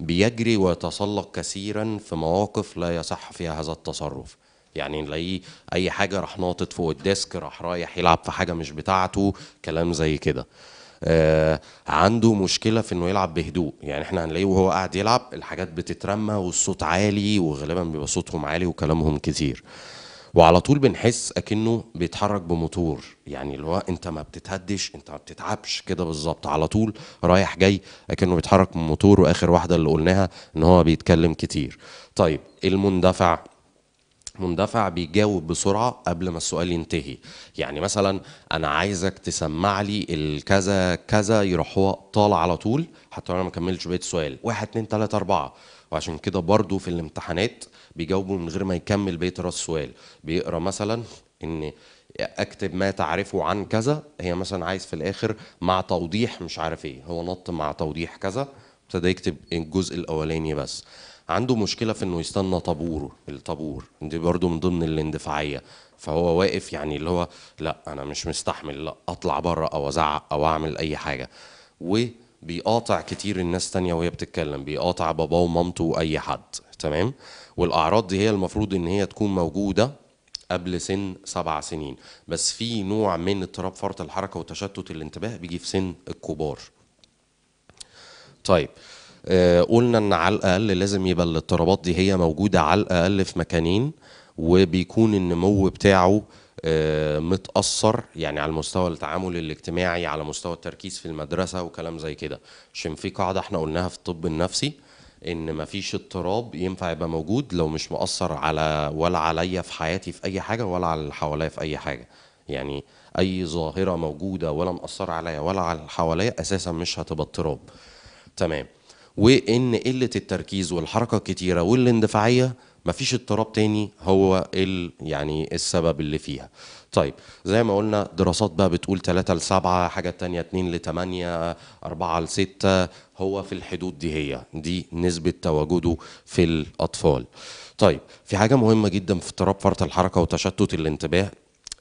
بيجري ويتسلق كثيرا في مواقف لا يصح فيها هذا التصرف يعني نلاقيه اي حاجه راح ناطط فوق الديسك راح رايح يلعب في حاجه مش بتاعته كلام زي كده آه عنده مشكله في انه يلعب بهدوء يعني احنا هنلاقيه وهو قاعد يلعب الحاجات بتترمى والصوت عالي وغالبا بيبقى صوتهم عالي وكلامهم كتير وعلى طول بنحس اكنه بيتحرك بموتور يعني اللي هو انت ما بتتهدش انت ما بتتعبش كده بالظبط على طول رايح جاي اكنه بيتحرك بموتور واخر واحده اللي قلناها ان هو بيتكلم كتير طيب المندفع مندفع بيجاوب بسرعه قبل ما السؤال ينتهي يعني مثلا انا عايزك تسمع لي الكذا كذا يروح هو طالع على طول حتى انا ما كملتش بقيه السؤال واحد اتنين تلاته اربعه وعشان كده برضو في الامتحانات بيجاوبوا من غير ما يكمل بقيه راس السؤال بيقرا مثلا ان اكتب ما تعرفه عن كذا هي مثلا عايز في الاخر مع توضيح مش عارف ايه هو نط مع توضيح كذا ابتدى يكتب الجزء الاولاني بس عنده مشكله في انه يستنى طابور الطابور دي برضو من ضمن الاندفاعيه فهو واقف يعني اللي هو لا انا مش مستحمل لا اطلع بره او ازعق او اعمل اي حاجه وبيقاطع كتير الناس تانية وهي بتتكلم بيقاطع باباه ومامته واي حد تمام والاعراض دي هي المفروض ان هي تكون موجوده قبل سن سبع سنين بس في نوع من اضطراب فرط الحركه وتشتت الانتباه بيجي في سن الكبار طيب آه، قلنا ان على الاقل لازم يبقى الاضطرابات دي هي موجوده على الاقل في مكانين وبيكون النمو بتاعه آه، متأثر يعني على مستوى التعامل الاجتماعي على مستوى التركيز في المدرسة وكلام زي كده عشان في قاعدة احنا قلناها في الطب النفسي ان مفيش اضطراب ينفع يبقى موجود لو مش مؤثر على ولا عليا في حياتي في اي حاجة ولا على اللي حواليا في اي حاجة يعني اي ظاهرة موجودة ولا مأثرة عليا ولا على اللي حواليا اساسا مش هتبقى اضطراب تمام وان قله التركيز والحركه الكتيره والاندفاعيه مفيش اضطراب تاني هو ال يعني السبب اللي فيها طيب زي ما قلنا دراسات بقى بتقول 3 ل 7 حاجه تانية 2 ل 8 4 ل 6 هو في الحدود دي هي دي نسبه تواجده في الاطفال طيب في حاجه مهمه جدا في اضطراب فرط الحركه وتشتت الانتباه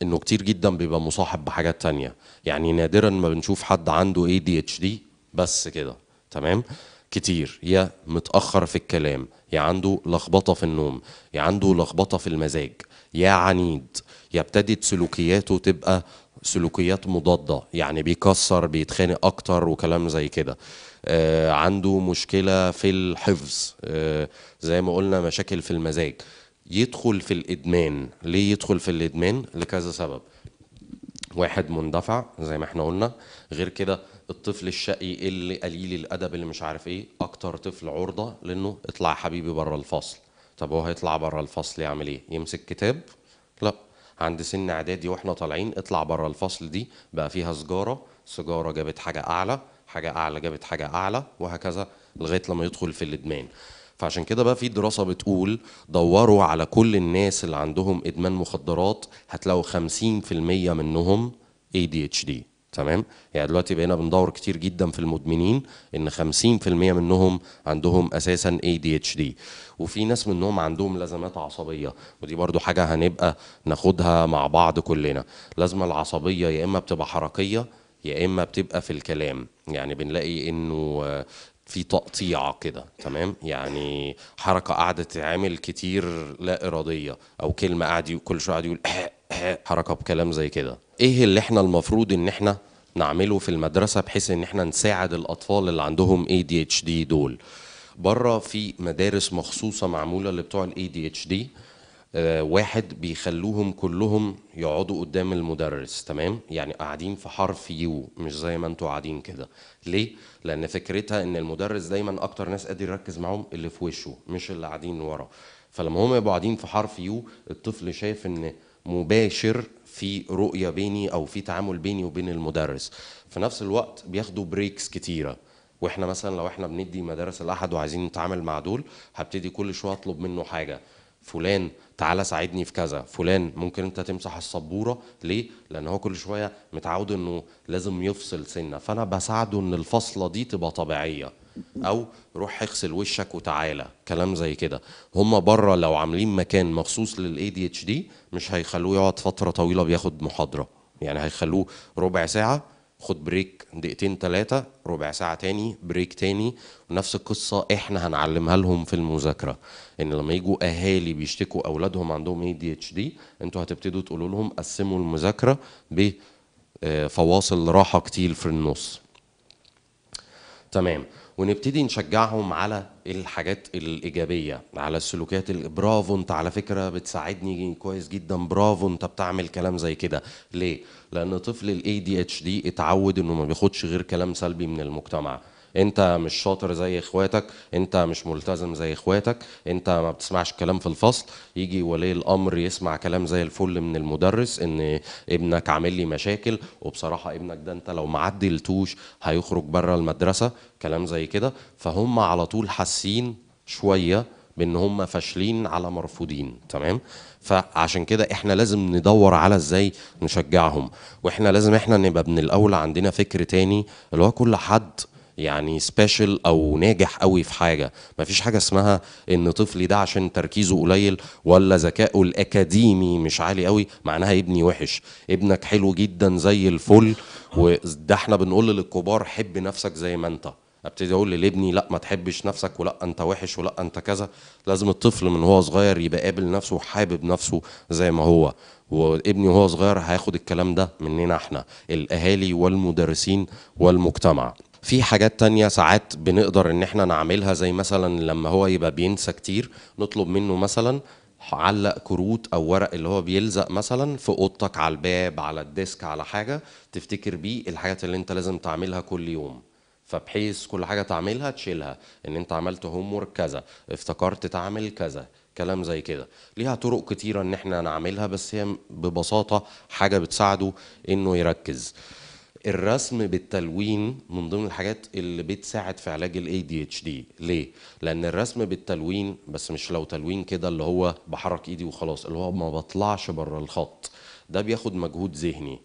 انه كتير جدا بيبقى مصاحب بحاجات تانية يعني نادرا ما بنشوف حد عنده اي دي اتش دي بس كده تمام كتير يا متأخر في الكلام يا عنده لخبطة في النوم يا عنده لخبطة في المزاج يا عنيد يا ابتدت سلوكياته تبقى سلوكيات مضادة يعني بيكسر بيتخانق أكتر وكلام زي كده آه عنده مشكلة في الحفظ آه زي ما قلنا مشاكل في المزاج يدخل في الإدمان ليه يدخل في الإدمان لكذا سبب واحد مندفع زي ما احنا قلنا غير كده الطفل الشقي اللي قليل الادب اللي مش عارف ايه اكتر طفل عرضه لانه اطلع حبيبي بره الفصل طب هو هيطلع بره الفصل يعمل ايه يمسك كتاب لا عند سن اعدادي واحنا طالعين اطلع بره الفصل دي بقى فيها سجاره سجاره جابت حاجه اعلى حاجه اعلى جابت حاجه اعلى وهكذا لغايه لما يدخل في الادمان فعشان كده بقى في دراسه بتقول دوروا على كل الناس اللي عندهم ادمان مخدرات هتلاقوا 50% منهم ADHD تمام يعني دلوقتي بقينا بندور كتير جدا في المدمنين ان 50% منهم عندهم اساسا اي دي اتش دي وفي ناس منهم عندهم لازمات عصبيه ودي برضو حاجه هنبقى ناخدها مع بعض كلنا لازمه العصبيه يا اما بتبقى حركيه يا اما بتبقى في الكلام يعني بنلاقي انه في تقطيع كده تمام يعني حركه قاعده تتعمل كتير لا اراديه او كلمه قاعد كل شويه قاعد يقول *laughs* حركه بكلام زي كده ايه اللي احنا المفروض ان احنا نعمله في المدرسه بحيث ان احنا نساعد الاطفال اللي عندهم اي دي اتش دي دول بره في مدارس مخصوصه معموله لبتوع الاي دي اتش آه، دي واحد بيخلوهم كلهم يقعدوا قدام المدرس تمام يعني قاعدين في حرف يو مش زي ما انتوا قاعدين كده ليه لان فكرتها ان المدرس دايما اكتر ناس قادر يركز معاهم اللي في وشه مش اللي قاعدين ورا فلما هم يبقوا قاعدين في حرف يو الطفل شايف ان مباشر في رؤيه بيني او في تعامل بيني وبين المدرس في نفس الوقت بياخدوا بريكس كتيره واحنا مثلا لو احنا بندي مدارس الاحد وعايزين نتعامل مع دول هبتدي كل شويه اطلب منه حاجه فلان تعالى ساعدني في كذا فلان ممكن انت تمسح السبوره ليه لان هو كل شويه متعود انه لازم يفصل سنه فانا بساعده ان الفصله دي تبقى طبيعيه او روح اغسل وشك وتعالى كلام زي كده هم بره لو عاملين مكان مخصوص للاي دي اتش دي مش هيخلوه يقعد فتره طويله بياخد محاضره يعني هيخلوه ربع ساعه خد بريك دقيقتين ثلاثة ربع ساعة تاني بريك تاني ونفس القصة احنا هنعلمها لهم في المذاكرة ان لما يجوا اهالي بيشتكوا اولادهم عندهم اي دي اتش دي انتوا هتبتدوا تقولوا لهم قسموا المذاكرة بفواصل آه، راحة كتير في النص تمام ونبتدي نشجعهم على الحاجات الايجابيه على السلوكيات برافو انت على فكره بتساعدني كويس جدا برافو انت بتعمل كلام زي كده ليه لان طفل الاي دي اتش دي اتعود انه ما بياخدش غير كلام سلبي من المجتمع انت مش شاطر زي اخواتك انت مش ملتزم زي اخواتك انت ما بتسمعش الكلام في الفصل يجي ولي الامر يسمع كلام زي الفل من المدرس ان ابنك عامل لي مشاكل وبصراحه ابنك ده انت لو ما عدلتوش هيخرج بره المدرسه كلام زي كده فهم على طول حاسين شويه بان هم فاشلين على مرفوضين تمام فعشان كده احنا لازم ندور على ازاي نشجعهم واحنا لازم احنا نبقى من الاول عندنا فكر تاني اللي هو كل حد يعني سبيشال او ناجح قوي في حاجه ما فيش حاجه اسمها ان طفلي ده عشان تركيزه قليل ولا ذكائه الاكاديمي مش عالي قوي معناها ابني وحش ابنك حلو جدا زي الفل وده احنا بنقول للكبار حب نفسك زي ما انت ابتدي اقول لابني لا ما تحبش نفسك ولا انت وحش ولا انت كذا لازم الطفل من هو صغير يبقى قابل نفسه وحابب نفسه زي ما هو وابني وهو صغير هياخد الكلام ده مننا احنا الاهالي والمدرسين والمجتمع في حاجات تانية ساعات بنقدر ان احنا نعملها زي مثلا لما هو يبقى بينسى كتير نطلب منه مثلا علق كروت او ورق اللي هو بيلزق مثلا في اوضتك على الباب على الديسك على حاجه تفتكر بيه الحاجات اللي انت لازم تعملها كل يوم فبحيث كل حاجه تعملها تشيلها ان انت عملت هوم كذا افتكرت تعمل كذا كلام زي كده ليها طرق كتيره ان احنا نعملها بس هي ببساطه حاجه بتساعده انه يركز الرسم بالتلوين من ضمن الحاجات اللي بتساعد في علاج الاي دي اتش دي ليه لان الرسم بالتلوين بس مش لو تلوين كده اللي هو بحرك ايدي وخلاص اللي هو ما بطلعش بره الخط ده بياخد مجهود ذهني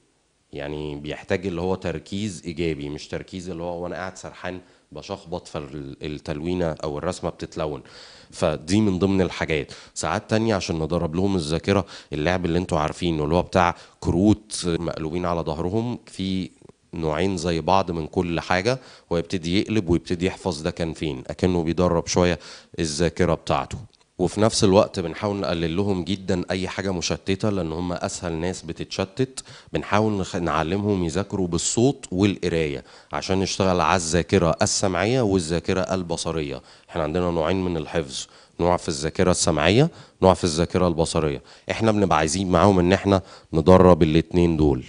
يعني بيحتاج اللي هو تركيز ايجابي مش تركيز اللي هو وانا قاعد سرحان بشخبط فالتلوينه او الرسمه بتتلون فدي من ضمن الحاجات ساعات تانية عشان ندرب لهم الذاكره اللعب اللي انتوا عارفينه اللي هو بتاع كروت مقلوبين على ظهرهم في نوعين زي بعض من كل حاجة ويبتدي يقلب ويبتدي يحفظ ده كان فين أكنه بيدرب شوية الذاكرة بتاعته وفي نفس الوقت بنحاول نقلل لهم جدا اي حاجه مشتته لان هم اسهل ناس بتتشتت بنحاول نعلمهم يذاكروا بالصوت والقرايه عشان نشتغل على الذاكره السمعيه والذاكره البصريه احنا عندنا نوعين من الحفظ نوع في الذاكره السمعيه نوع في الذاكره البصريه احنا بنبقى عايزين معاهم ان احنا ندرب الاتنين دول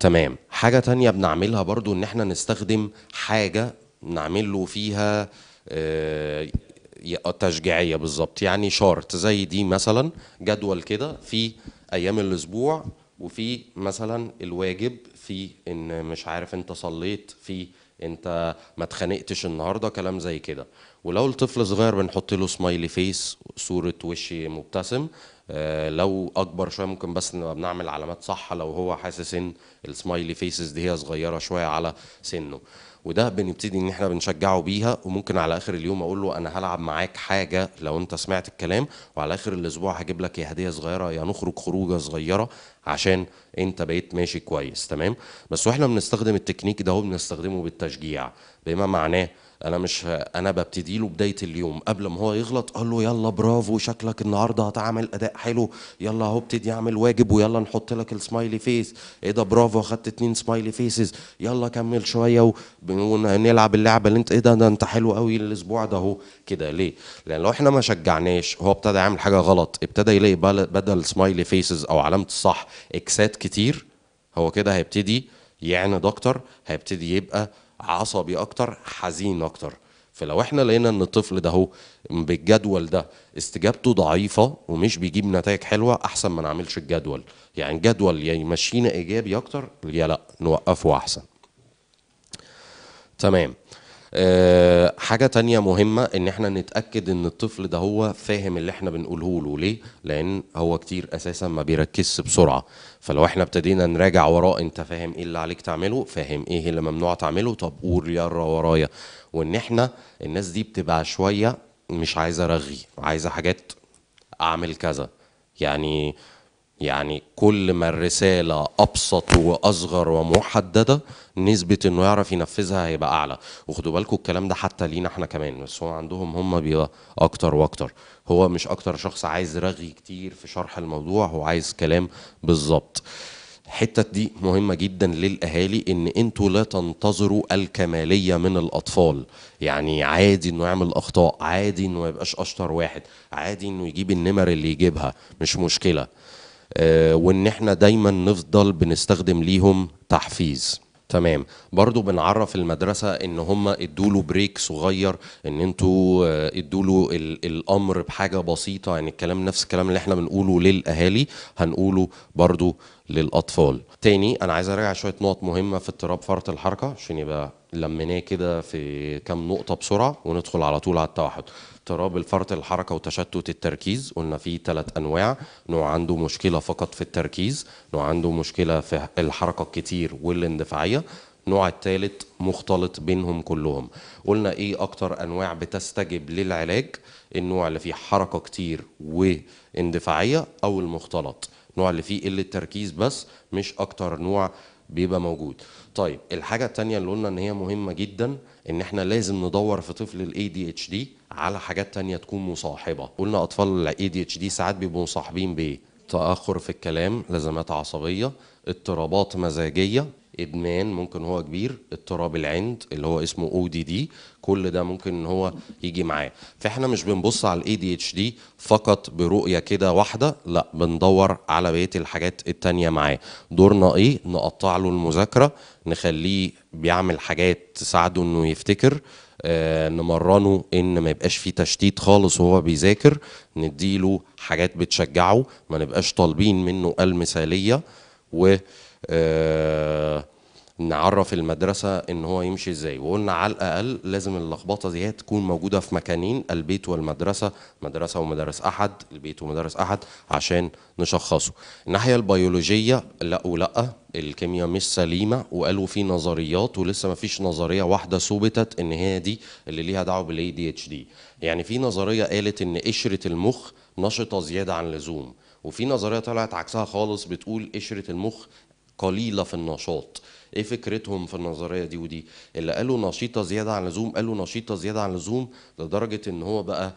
تمام حاجة تانية بنعملها برضو ان احنا نستخدم حاجة نعمل له فيها آه، تشجيعية بالظبط يعني شارت زي دي مثلا جدول كده في ايام الاسبوع وفي مثلا الواجب في ان مش عارف انت صليت في انت ما اتخانقتش النهارده كلام زي كده ولو الطفل صغير بنحط له سمايلي فيس صوره وش مبتسم آه، لو اكبر شويه ممكن بس نبقى بنعمل علامات صح لو هو حاسس ان السمايلي فيسز دي هي صغيره شويه على سنه وده بنبتدي ان احنا بنشجعه بيها وممكن على اخر اليوم اقول له انا هلعب معاك حاجه لو انت سمعت الكلام وعلى اخر الاسبوع هجيب لك يا هديه صغيره يا نخرج خروجه صغيره عشان انت بقيت ماشي كويس تمام بس واحنا بنستخدم التكنيك ده بنستخدمه بالتشجيع بما معناه انا مش انا ببتدي له بدايه اليوم قبل ما هو يغلط اقول له يلا برافو شكلك النهارده هتعمل اداء حلو يلا اهو ابتدي اعمل واجب ويلا نحط لك السمايلي فيس ايه ده برافو اخدت اتنين سمايلي فيسز يلا كمل شويه ونلعب اللعبه اللي انت ايه ده ده انت حلو قوي الاسبوع ده اهو كده ليه لان لو احنا ما شجعناش هو ابتدى يعمل حاجه غلط ابتدى يلاقي بدل سمايلي فيسز او علامه الصح اكسات كتير هو كده هيبتدي يعند اكتر هيبتدي يبقى عصبي اكتر حزين اكتر فلو احنا لقينا ان الطفل ده هو بالجدول ده استجابته ضعيفه ومش بيجيب نتائج حلوه احسن ما نعملش الجدول يعني جدول يا يعني يمشينا ايجابي اكتر يا لا نوقفه احسن تمام آه، حاجة تانية مهمة ان احنا نتأكد ان الطفل ده هو فاهم اللي احنا بنقوله له ليه لان هو كتير اساسا ما بيركزش بسرعة فلو احنا ابتدينا نراجع وراه انت فاهم ايه اللي عليك تعمله فاهم ايه اللي ممنوع تعمله طب قول يرا ورايا وان احنا الناس دي بتبقى شوية مش عايزة رغي عايزة حاجات اعمل كذا يعني يعني كل ما الرسالة أبسط وأصغر ومحددة نسبه انه يعرف ينفذها هيبقى اعلى وخدوا بالكم الكلام ده حتى لينا احنا كمان بس هو عندهم هم بيبقى اكتر واكتر هو مش اكتر شخص عايز رغي كتير في شرح الموضوع هو عايز كلام بالظبط الحته دي مهمه جدا للاهالي ان انتوا لا تنتظروا الكماليه من الاطفال يعني عادي انه يعمل اخطاء عادي انه ما يبقاش اشطر واحد عادي انه يجيب النمر اللي يجيبها مش مشكله آه وان احنا دايما نفضل بنستخدم ليهم تحفيز تمام برضو بنعرف المدرسة ان هم ادوا له بريك صغير ان انتوا آه، ادوا له الامر بحاجة بسيطة يعني الكلام نفس الكلام اللي احنا بنقوله للاهالي هنقوله برضو للاطفال تاني انا عايز ارجع شوية نقط مهمة في اضطراب فرط الحركة عشان يبقى لمناه كده في كام نقطة بسرعة وندخل على طول على التوحد اضطراب الفرط الحركه وتشتت التركيز قلنا في ثلاث انواع نوع عنده مشكله فقط في التركيز نوع عنده مشكله في الحركه الكتير والاندفاعيه النوع الثالث مختلط بينهم كلهم قلنا ايه اكتر انواع بتستجب للعلاج النوع اللي فيه حركه كتير واندفاعيه او المختلط النوع اللي فيه قله تركيز بس مش اكتر نوع بيبقى موجود طيب الحاجه الثانيه اللي قلنا ان هي مهمه جدا ان احنا لازم ندور في طفل الاي دي اتش دي على حاجات تانية تكون مصاحبه قلنا اطفال الاي دي اتش دي ساعات بيبقوا مصاحبين بايه تاخر في الكلام لازمات عصبيه اضطرابات مزاجيه ادمان ممكن هو كبير اضطراب العند اللي هو اسمه او دي دي كل ده ممكن ان هو يجي معاه فاحنا مش بنبص على الاي دي اتش دي فقط برؤيه كده واحده لا بندور على بقيه الحاجات التانية معاه دورنا ايه نقطع له المذاكره نخليه بيعمل حاجات تساعده انه يفتكر آه نمرنه ان ما يبقاش فيه تشتيت خالص وهو بيذاكر نديله حاجات بتشجعه ما نبقاش طالبين منه المثاليه و آه، نعرف المدرسة إن هو يمشي إزاي وقلنا على الأقل لازم اللخبطة دي تكون موجودة في مكانين البيت والمدرسة مدرسة ومدرس أحد البيت ومدرس أحد عشان نشخصه الناحية البيولوجية لا ولا الكيمياء مش سليمة وقالوا في نظريات ولسه مفيش نظرية واحدة ثبتت إن هي دي اللي ليها دعوة بالاي دي اتش دي يعني في نظرية قالت إن قشرة المخ نشطة زيادة عن اللزوم وفي نظريه طلعت عكسها خالص بتقول قشره المخ قليله في النشاط ايه فكرتهم في النظريه دي ودي اللي قالوا نشيطه زياده عن اللزوم قالوا نشيطه زياده عن اللزوم لدرجه ان هو بقى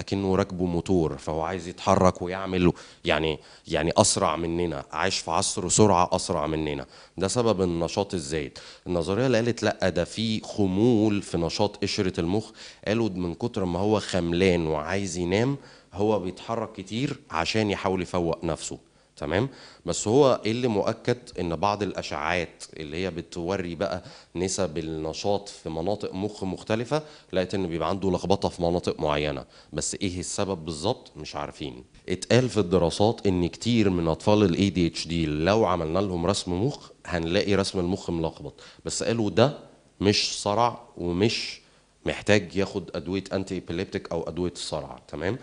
اكنه راكبه موتور فهو عايز يتحرك ويعمل يعني يعني اسرع مننا عايش في عصر سرعه اسرع مننا ده سبب النشاط الزايد النظريه اللي قالت لا ده في خمول في نشاط قشره المخ قالوا من كتر ما هو خملان وعايز ينام هو بيتحرك كتير عشان يحاول يفوق نفسه تمام بس هو إيه اللي مؤكد ان بعض الاشعاعات اللي هي بتوري بقى نسب النشاط في مناطق مخ مختلفه لقيت ان بيبقى عنده لخبطه في مناطق معينه بس ايه السبب بالظبط مش عارفين اتقال في الدراسات ان كتير من اطفال الاي دي اتش دي لو عملنا لهم رسم مخ هنلاقي رسم المخ ملخبط بس قالوا ده مش صرع ومش محتاج ياخد ادويه انتي ايبيليبتيك او ادويه الصرع تمام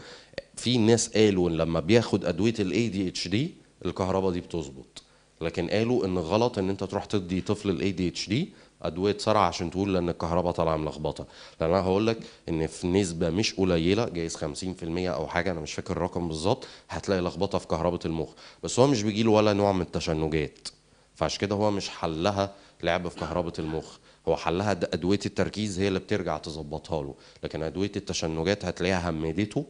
في ناس قالوا لما بياخد ادويه الاي دي اتش دي الكهرباء دي بتظبط لكن قالوا ان غلط ان انت تروح تدي طفل الاي دي اتش دي ادويه صرع عشان تقول ان الكهرباء طالعه ملخبطه لان انا هقول لك ان في نسبه مش قليله جايز 50% او حاجه انا مش فاكر الرقم بالظبط هتلاقي لخبطه في كهرباء المخ بس هو مش بيجي له ولا نوع من التشنجات فعشان كده هو مش حلها لعب في كهرباء المخ هو حلها ادويه التركيز هي اللي بترجع تظبطها له لكن ادويه التشنجات هتلاقيها همدته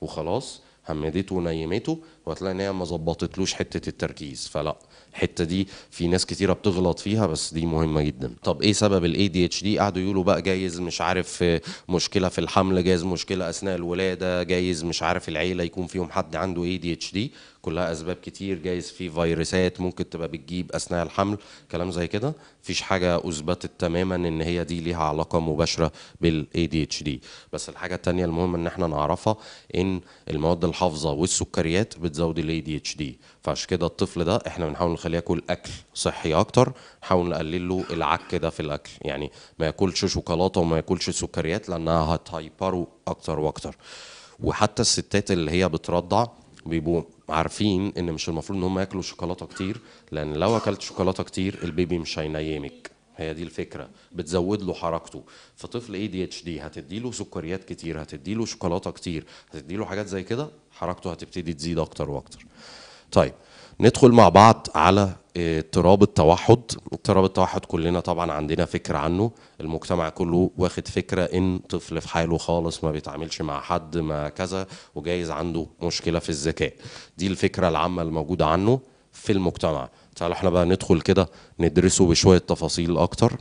وخلاص همدته ونيمته وهتلاقي ان هي ما ظبطتلوش حته التركيز فلا الحته دي في ناس كتيره بتغلط فيها بس دي مهمه جدا طب ايه سبب الاي دي اتش دي قعدوا يقولوا بقى جايز مش عارف آه، مشكله في الحمل جايز مشكله اثناء الولاده جايز مش عارف العيله يكون فيهم حد عنده اي دي اتش دي كلها اسباب كتير جايز في فيروسات ممكن تبقى بتجيب اثناء الحمل كلام زي كده مفيش حاجه اثبتت تماما ان هي دي ليها علاقه مباشره بالاي دي اتش دي بس الحاجه الثانيه المهمه ان احنا نعرفها ان المواد الحافظه والسكريات بتزود الاي دي اتش دي فعشان كده الطفل ده احنا بنحاول نخليه ياكل اكل صحي اكتر نحاول نقلل له العك ده في الاكل يعني ما ياكلش شوكولاته وما ياكلش سكريات لانها هتهايبره اكتر واكتر وحتى الستات اللي هي بترضع بيبقوا عارفين ان مش المفروض ان هم ياكلوا شوكولاته كتير لان لو اكلت شوكولاته كتير البيبي مش هينيمك هي دي الفكره بتزود له حركته فطفل اي دي اتش دي هتدي له سكريات كتير هتدي له شوكولاته كتير هتدي له حاجات زي كده حركته هتبتدي تزيد اكتر واكتر طيب ندخل مع بعض على آه، اضطراب التوحد اضطراب التوحد كلنا طبعا عندنا فكرة عنه المجتمع كله واخد فكرة ان طفل في حاله خالص ما بيتعاملش مع حد ما كذا وجايز عنده مشكلة في الذكاء دي الفكرة العامة الموجودة عنه في المجتمع تعالوا احنا بقى ندخل كده ندرسه بشويه تفاصيل اكتر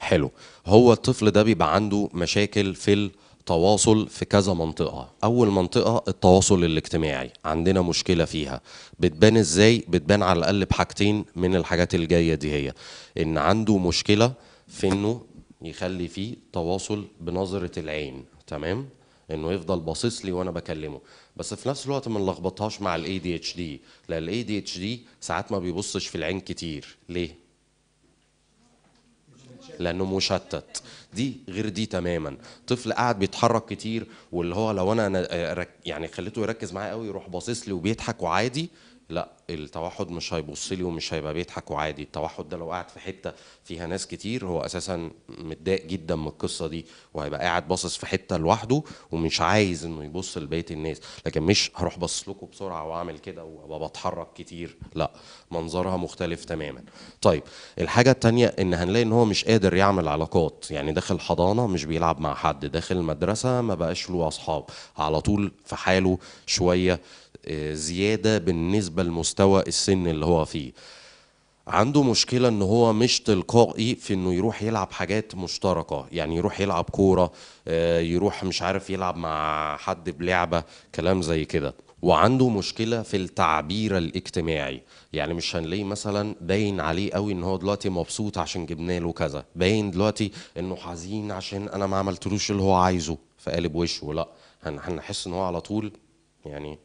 حلو هو الطفل ده بيبقى عنده مشاكل في التواصل في كذا منطقة أول منطقة التواصل الاجتماعي عندنا مشكلة فيها بتبان إزاي؟ بتبان على الأقل بحاجتين من الحاجات الجاية دي هي إن عنده مشكلة في إنه يخلي فيه تواصل بنظرة العين تمام؟ انه يفضل باصص لي وانا بكلمه بس في نفس الوقت ما نلخبطهاش مع الاي دي اتش دي لان الاي دي اتش دي ساعات ما بيبصش في العين كتير ليه لانه مشتت دي غير دي تماما طفل قاعد بيتحرك كتير واللي هو لو انا يعني خليته يركز معايا قوي يروح باصص لي وبيضحك وعادي لا التوحد مش هيبص لي ومش هيبقى بيضحك وعادي التوحد ده لو قاعد في حته فيها ناس كتير هو اساسا متضايق جدا من القصه دي وهيبقى قاعد باصص في حته لوحده ومش عايز انه يبص لبقيه الناس لكن مش هروح باصص لكم بسرعه واعمل كده وابقى بتحرك كتير لا منظرها مختلف تماما طيب الحاجه الثانيه ان هنلاقي ان هو مش قادر يعمل علاقات يعني داخل حضانه مش بيلعب مع حد داخل مدرسه ما بقاش له اصحاب على طول في حاله شويه آه، زياده بالنسبه لمستوى مستوى السن اللي هو فيه عنده مشكلة ان هو مش تلقائي في انه يروح يلعب حاجات مشتركة يعني يروح يلعب كورة آه، يروح مش عارف يلعب مع حد بلعبة كلام زي كده وعنده مشكله في التعبير الاجتماعي يعني مش هنلاقي مثلا باين عليه قوي ان هو دلوقتي مبسوط عشان جبنا له كذا باين دلوقتي انه حزين عشان انا ما عملتلوش اللي هو عايزه في قالب وشه لا هنحس ان هو على طول يعني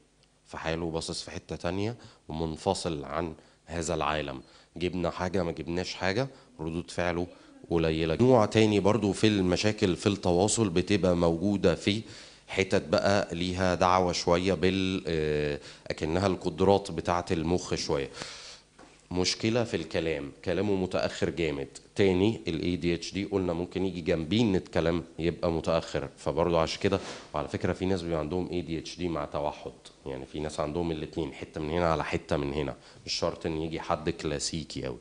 في حاله باصص في حته تانية ومنفصل عن هذا العالم جبنا حاجه ما جبناش حاجه ردود فعله قليله نوع تاني برضو في المشاكل في التواصل بتبقى موجوده في حتت بقى ليها دعوه شويه بال آه، اكنها القدرات بتاعه المخ شويه مشكله في الكلام كلامه متاخر جامد تاني الاي دي اتش دي قلنا ممكن يجي جنبين الكلام يبقى متاخر فبرضه عشان كده وعلى فكره في ناس بيبقى عندهم اي دي اتش دي مع توحد يعني في ناس عندهم الاثنين حته من هنا على حته من هنا مش شرط ان يجي حد كلاسيكي قوي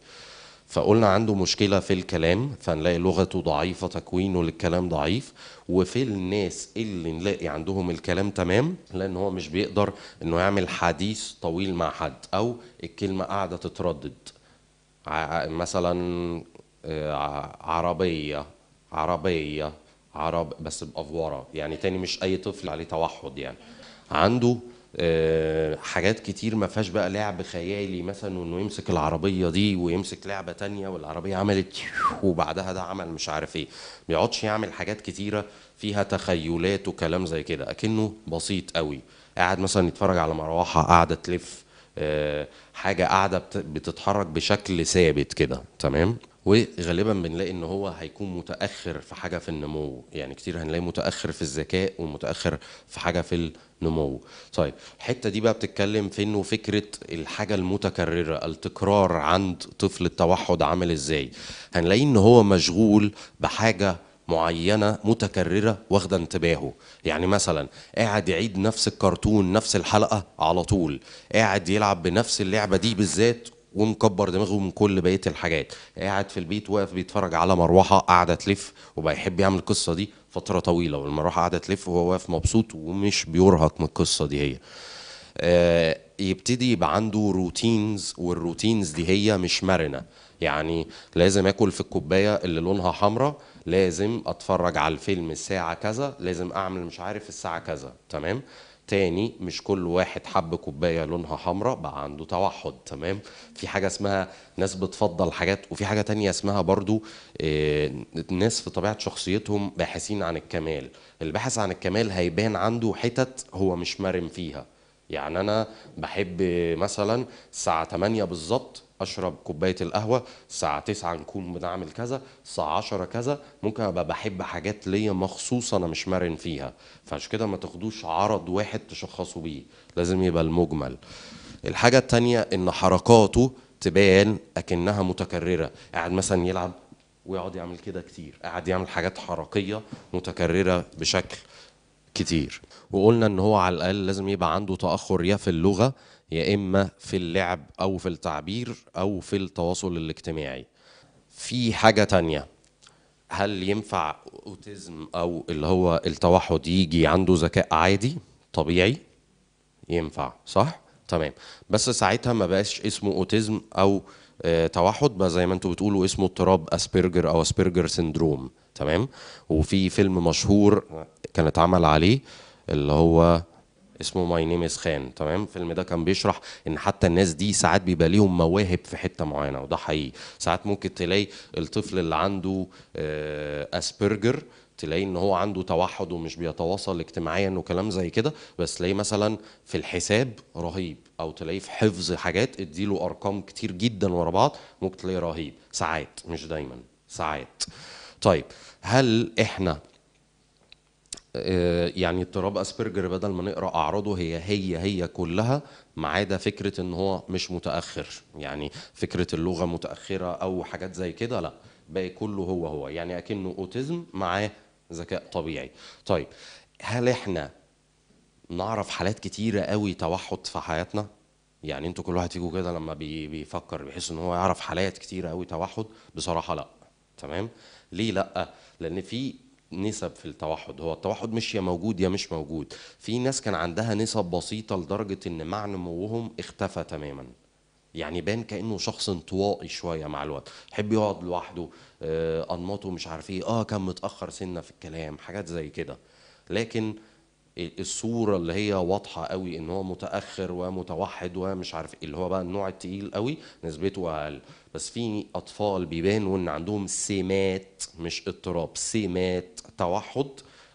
فقلنا عنده مشكلة في الكلام فنلاقي لغته ضعيفة تكوينه للكلام ضعيف وفي الناس اللي نلاقي عندهم الكلام تمام لأن هو مش بيقدر إنه يعمل حديث طويل مع حد أو الكلمة قاعدة تتردد مثلا آه، عربية عربية عرب بس بأفورة يعني تاني مش أي طفل عليه توحد يعني عنده آه، حاجات كتير ما فيهاش بقى لعب خيالي مثلا وانه يمسك العربيه دي ويمسك لعبه تانية والعربيه عملت *laughs* وبعدها ده عمل مش عارف ايه ما بيقعدش يعمل حاجات كتيره فيها تخيلات وكلام زي كده اكنه بسيط قوي قاعد مثلا يتفرج على مروحه قاعده تلف آه، حاجه قاعده بتتحرك بشكل ثابت كده تمام وغالبا بنلاقي ان هو هيكون متاخر في حاجه في النمو يعني كتير هنلاقي متاخر في الذكاء ومتاخر في حاجه في النمو طيب الحته دي بقى بتتكلم في انه فكره الحاجه المتكرره التكرار عند طفل التوحد عامل ازاي هنلاقي ان هو مشغول بحاجه معينة متكررة واخدة انتباهه يعني مثلا قاعد يعيد نفس الكرتون نفس الحلقة على طول قاعد يلعب بنفس اللعبة دي بالذات ومكبر دماغه من كل بقيه الحاجات قاعد في البيت واقف بيتفرج على مروحه قاعده تلف وبقى يحب يعمل القصه دي فتره طويله والمروحه قاعده تلف وهو واقف مبسوط ومش بيرهق من القصه دي هي آه، يبتدي يبقى عنده روتينز والروتينز دي هي مش مرنه يعني لازم اكل في الكوبايه اللي لونها حمراء لازم اتفرج على الفيلم الساعه كذا لازم اعمل مش عارف الساعه كذا تمام تاني مش كل واحد حب كوبايه لونها حمراء بقى عنده توحد تمام في حاجه اسمها ناس بتفضل حاجات وفي حاجه تانية اسمها برضو آه، ناس في طبيعه شخصيتهم باحثين عن الكمال الباحث عن الكمال هيبان عنده حتت هو مش مرن فيها يعني انا بحب مثلا الساعه 8 بالظبط اشرب كوبايه القهوه الساعه 9 نكون بنعمل كذا الساعه 10 كذا ممكن ابقى بحب حاجات ليا مخصوص انا مش مرن فيها فعشان كده ما تاخدوش عرض واحد تشخصوا بيه لازم يبقى المجمل الحاجه الثانيه ان حركاته تبان اكنها متكرره قاعد مثلا يلعب ويقعد يعمل كده كتير قاعد يعمل حاجات حركيه متكرره بشكل كتير وقلنا ان هو على الاقل لازم يبقى عنده تاخر يا في اللغه يا اما في اللعب او في التعبير او في التواصل الاجتماعي في حاجه تانية هل ينفع اوتيزم او اللي هو التوحد يجي عنده ذكاء عادي طبيعي ينفع صح تمام بس ساعتها ما بقاش اسمه اوتيزم او آه، توحد بقى زي ما انتوا بتقولوا اسمه اضطراب اسبرجر او اسبرجر سندروم تمام وفي فيلم مشهور كان اتعمل عليه اللي هو اسمه ماي نيم از خان تمام الفيلم ده كان بيشرح ان حتى الناس دي ساعات بيبقى ليهم مواهب في حته معينه وده حقيقي ساعات ممكن تلاقي الطفل اللي عنده اسبرجر آه، تلاقي ان هو عنده توحد ومش بيتواصل اجتماعيا وكلام زي كده بس تلاقيه مثلا في الحساب رهيب او تلاقيه في حفظ حاجات اديله ارقام كتير جدا ورا بعض ممكن تلاقيه رهيب ساعات مش دايما ساعات طيب هل احنا آه، يعني اضطراب اسبرجر بدل ما نقرا اعراضه هي هي هي كلها ما عدا فكره ان هو مش متاخر يعني فكره اللغه متاخره او حاجات زي كده لا باقي كله هو هو يعني اكنه اوتيزم معاه ذكاء طبيعي طيب هل احنا نعرف حالات كتيره قوي توحد في حياتنا يعني انتوا كل واحد فيكم كده لما بيفكر بيحس ان هو يعرف حالات كتيره قوي توحد بصراحه لا تمام ليه لا لان في نسب في التوحد هو التوحد مش يا موجود يا مش موجود في ناس كان عندها نسب بسيطة لدرجة ان مع نموهم اختفى تماما يعني بان كانه شخص انطوائي شويه مع الوقت حب يقعد لوحده آه انماطه مش عارف ايه اه كان متاخر سنه في الكلام حاجات زي كده لكن الصوره اللي هي واضحه قوي ان هو متاخر ومتوحد ومش عارف ايه اللي هو بقى النوع التقيل قوي نسبته اقل بس في اطفال بيبانوا ان عندهم سمات مش اضطراب سمات توحد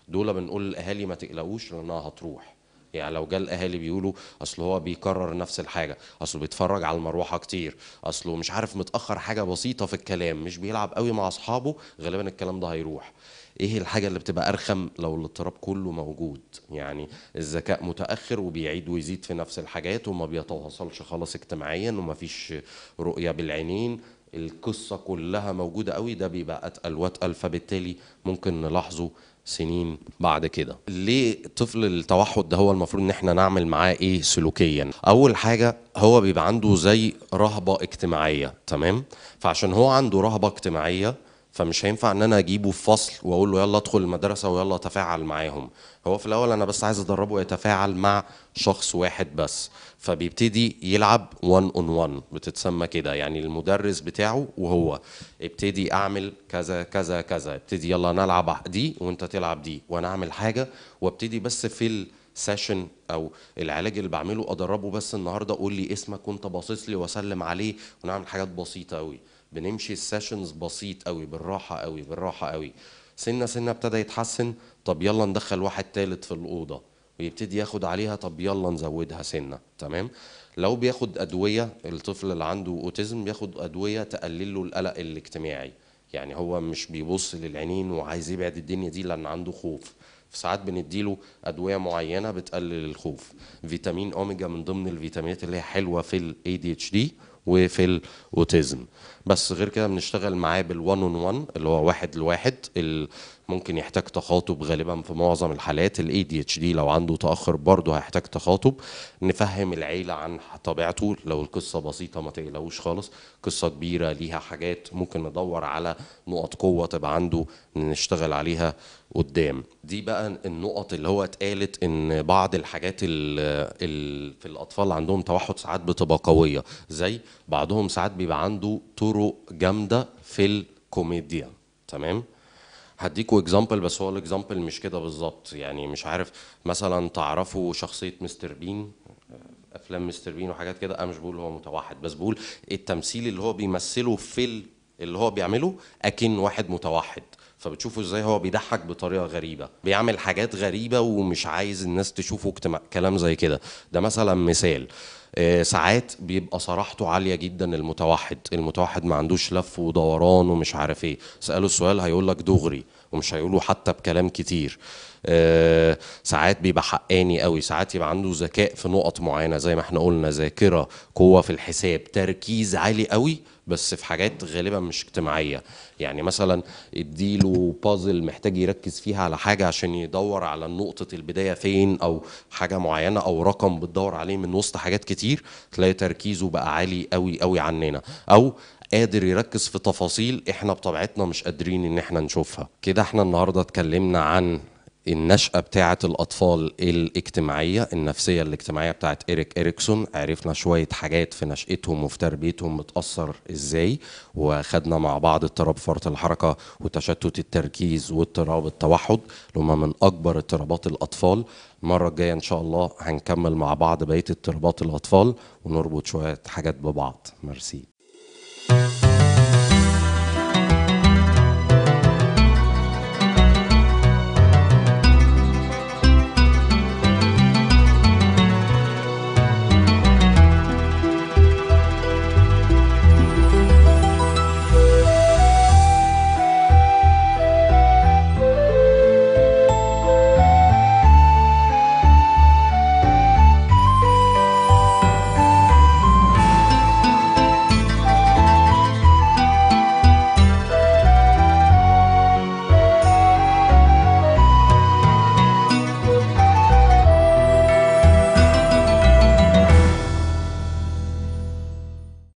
دول بنقول الاهالي ما تقلقوش لانها هتروح يعني لو جه الاهالي بيقولوا اصل هو بيكرر نفس الحاجه اصله بيتفرج على المروحه كتير اصله مش عارف متاخر حاجه بسيطه في الكلام مش بيلعب قوي مع اصحابه غالبا الكلام ده هيروح ايه الحاجه اللي بتبقى ارخم لو الاضطراب كله موجود يعني الذكاء متاخر وبيعيد ويزيد في نفس الحاجات وما بيتواصلش خلاص اجتماعيا وما فيش رؤيه بالعينين القصه كلها موجوده قوي ده بيبقى اتقل واتقل فبالتالي ممكن نلاحظه سنين بعد كده ليه طفل التوحد ده هو المفروض ان احنا نعمل معاه ايه سلوكيا اول حاجه هو بيبقى عنده زي رهبه اجتماعيه تمام فعشان هو عنده رهبه اجتماعيه فمش هينفع ان انا اجيبه في فصل واقول له يلا ادخل المدرسه ويلا تفاعل معاهم هو في الاول انا بس عايز ادربه يتفاعل مع شخص واحد بس فبيبتدي يلعب 1 اون 1 بتتسمى كده يعني المدرس بتاعه وهو ابتدي اعمل كذا كذا كذا ابتدي يلا انا العب دي وانت تلعب دي وانا اعمل حاجه وابتدي بس في سيشن او العلاج اللي بعمله ادربه بس النهارده قول لي اسمك وانت باصص لي واسلم عليه ونعمل حاجات بسيطه قوي بنمشي السيشنز بسيط قوي بالراحه قوي بالراحه قوي سنه سنه ابتدى يتحسن طب يلا ندخل واحد ثالث في الاوضه ويبتدي ياخد عليها طب يلا نزودها سنه تمام لو بياخد ادويه الطفل اللي عنده اوتيزم بياخد ادويه تقلل له القلق الاجتماعي يعني هو مش بيبص للعينين وعايز يبعد الدنيا دي لان عنده خوف فساعات بنديله ادويه معينه بتقلل الخوف فيتامين اوميجا من ضمن الفيتامينات اللي هي حلوه في الاي دي اتش دي وفي الاوتيزم بس غير كده بنشتغل معاه بال1 اون وان اللي هو واحد لواحد ممكن يحتاج تخاطب غالبا في معظم الحالات الاي دي اتش دي لو عنده تاخر برضه هيحتاج تخاطب نفهم العيله عن طبيعته لو القصه بسيطه ما تقلقوش خالص قصه كبيره ليها حاجات ممكن ندور على نقط قوه تبقى عنده نشتغل عليها قدام دي بقى النقط اللي هو اتقالت ان بعض الحاجات ال في الاطفال عندهم توحد ساعات بتبقى قويه زي بعضهم ساعات بيبقى عنده طرق جامده في الكوميديا تمام هديكوا اكزامبل بس هو الاكزامبل مش كده بالظبط يعني مش عارف مثلا تعرفوا شخصيه مستر بين افلام مستر بين وحاجات كده انا مش بقول هو متوحد بس بقول التمثيل اللي هو بيمثله في اللي هو بيعمله اكن واحد متوحد فبتشوفه ازاي هو بيضحك بطريقه غريبه بيعمل حاجات غريبه ومش عايز الناس تشوفه اجتماع كلام زي كده ده مثلا مثال آه، ساعات بيبقى صراحته عاليه جدا المتوحد المتوحد ما عندوش لف ودوران ومش عارف ايه ساله السؤال هيقول لك دغري ومش هيقوله حتى بكلام كتير آه، ساعات بيبقى حقاني قوي ساعات يبقى عنده ذكاء في نقط معينه زي ما احنا قلنا ذاكره قوه في الحساب تركيز عالي قوي بس في حاجات غالبا مش اجتماعيه يعني مثلا اديله بازل محتاج يركز فيها على حاجه عشان يدور على نقطه البدايه فين او حاجه معينه او رقم بتدور عليه من وسط حاجات كتير تلاقي تركيزه بقى عالي قوي قوي عننا او قادر يركز في تفاصيل احنا بطبيعتنا مش قادرين ان احنا نشوفها كده احنا النهارده اتكلمنا عن النشأة بتاعة الأطفال الاجتماعية النفسية الاجتماعية بتاعة إيريك إريكسون عرفنا شوية حاجات في نشأتهم وفي تربيتهم بتأثر إزاي وخدنا مع بعض اضطراب فرط الحركة وتشتت التركيز واضطراب التوحد اللي هما من أكبر اضطرابات الأطفال المرة الجاية إن شاء الله هنكمل مع بعض بقية اضطرابات الأطفال ونربط شوية حاجات ببعض ميرسي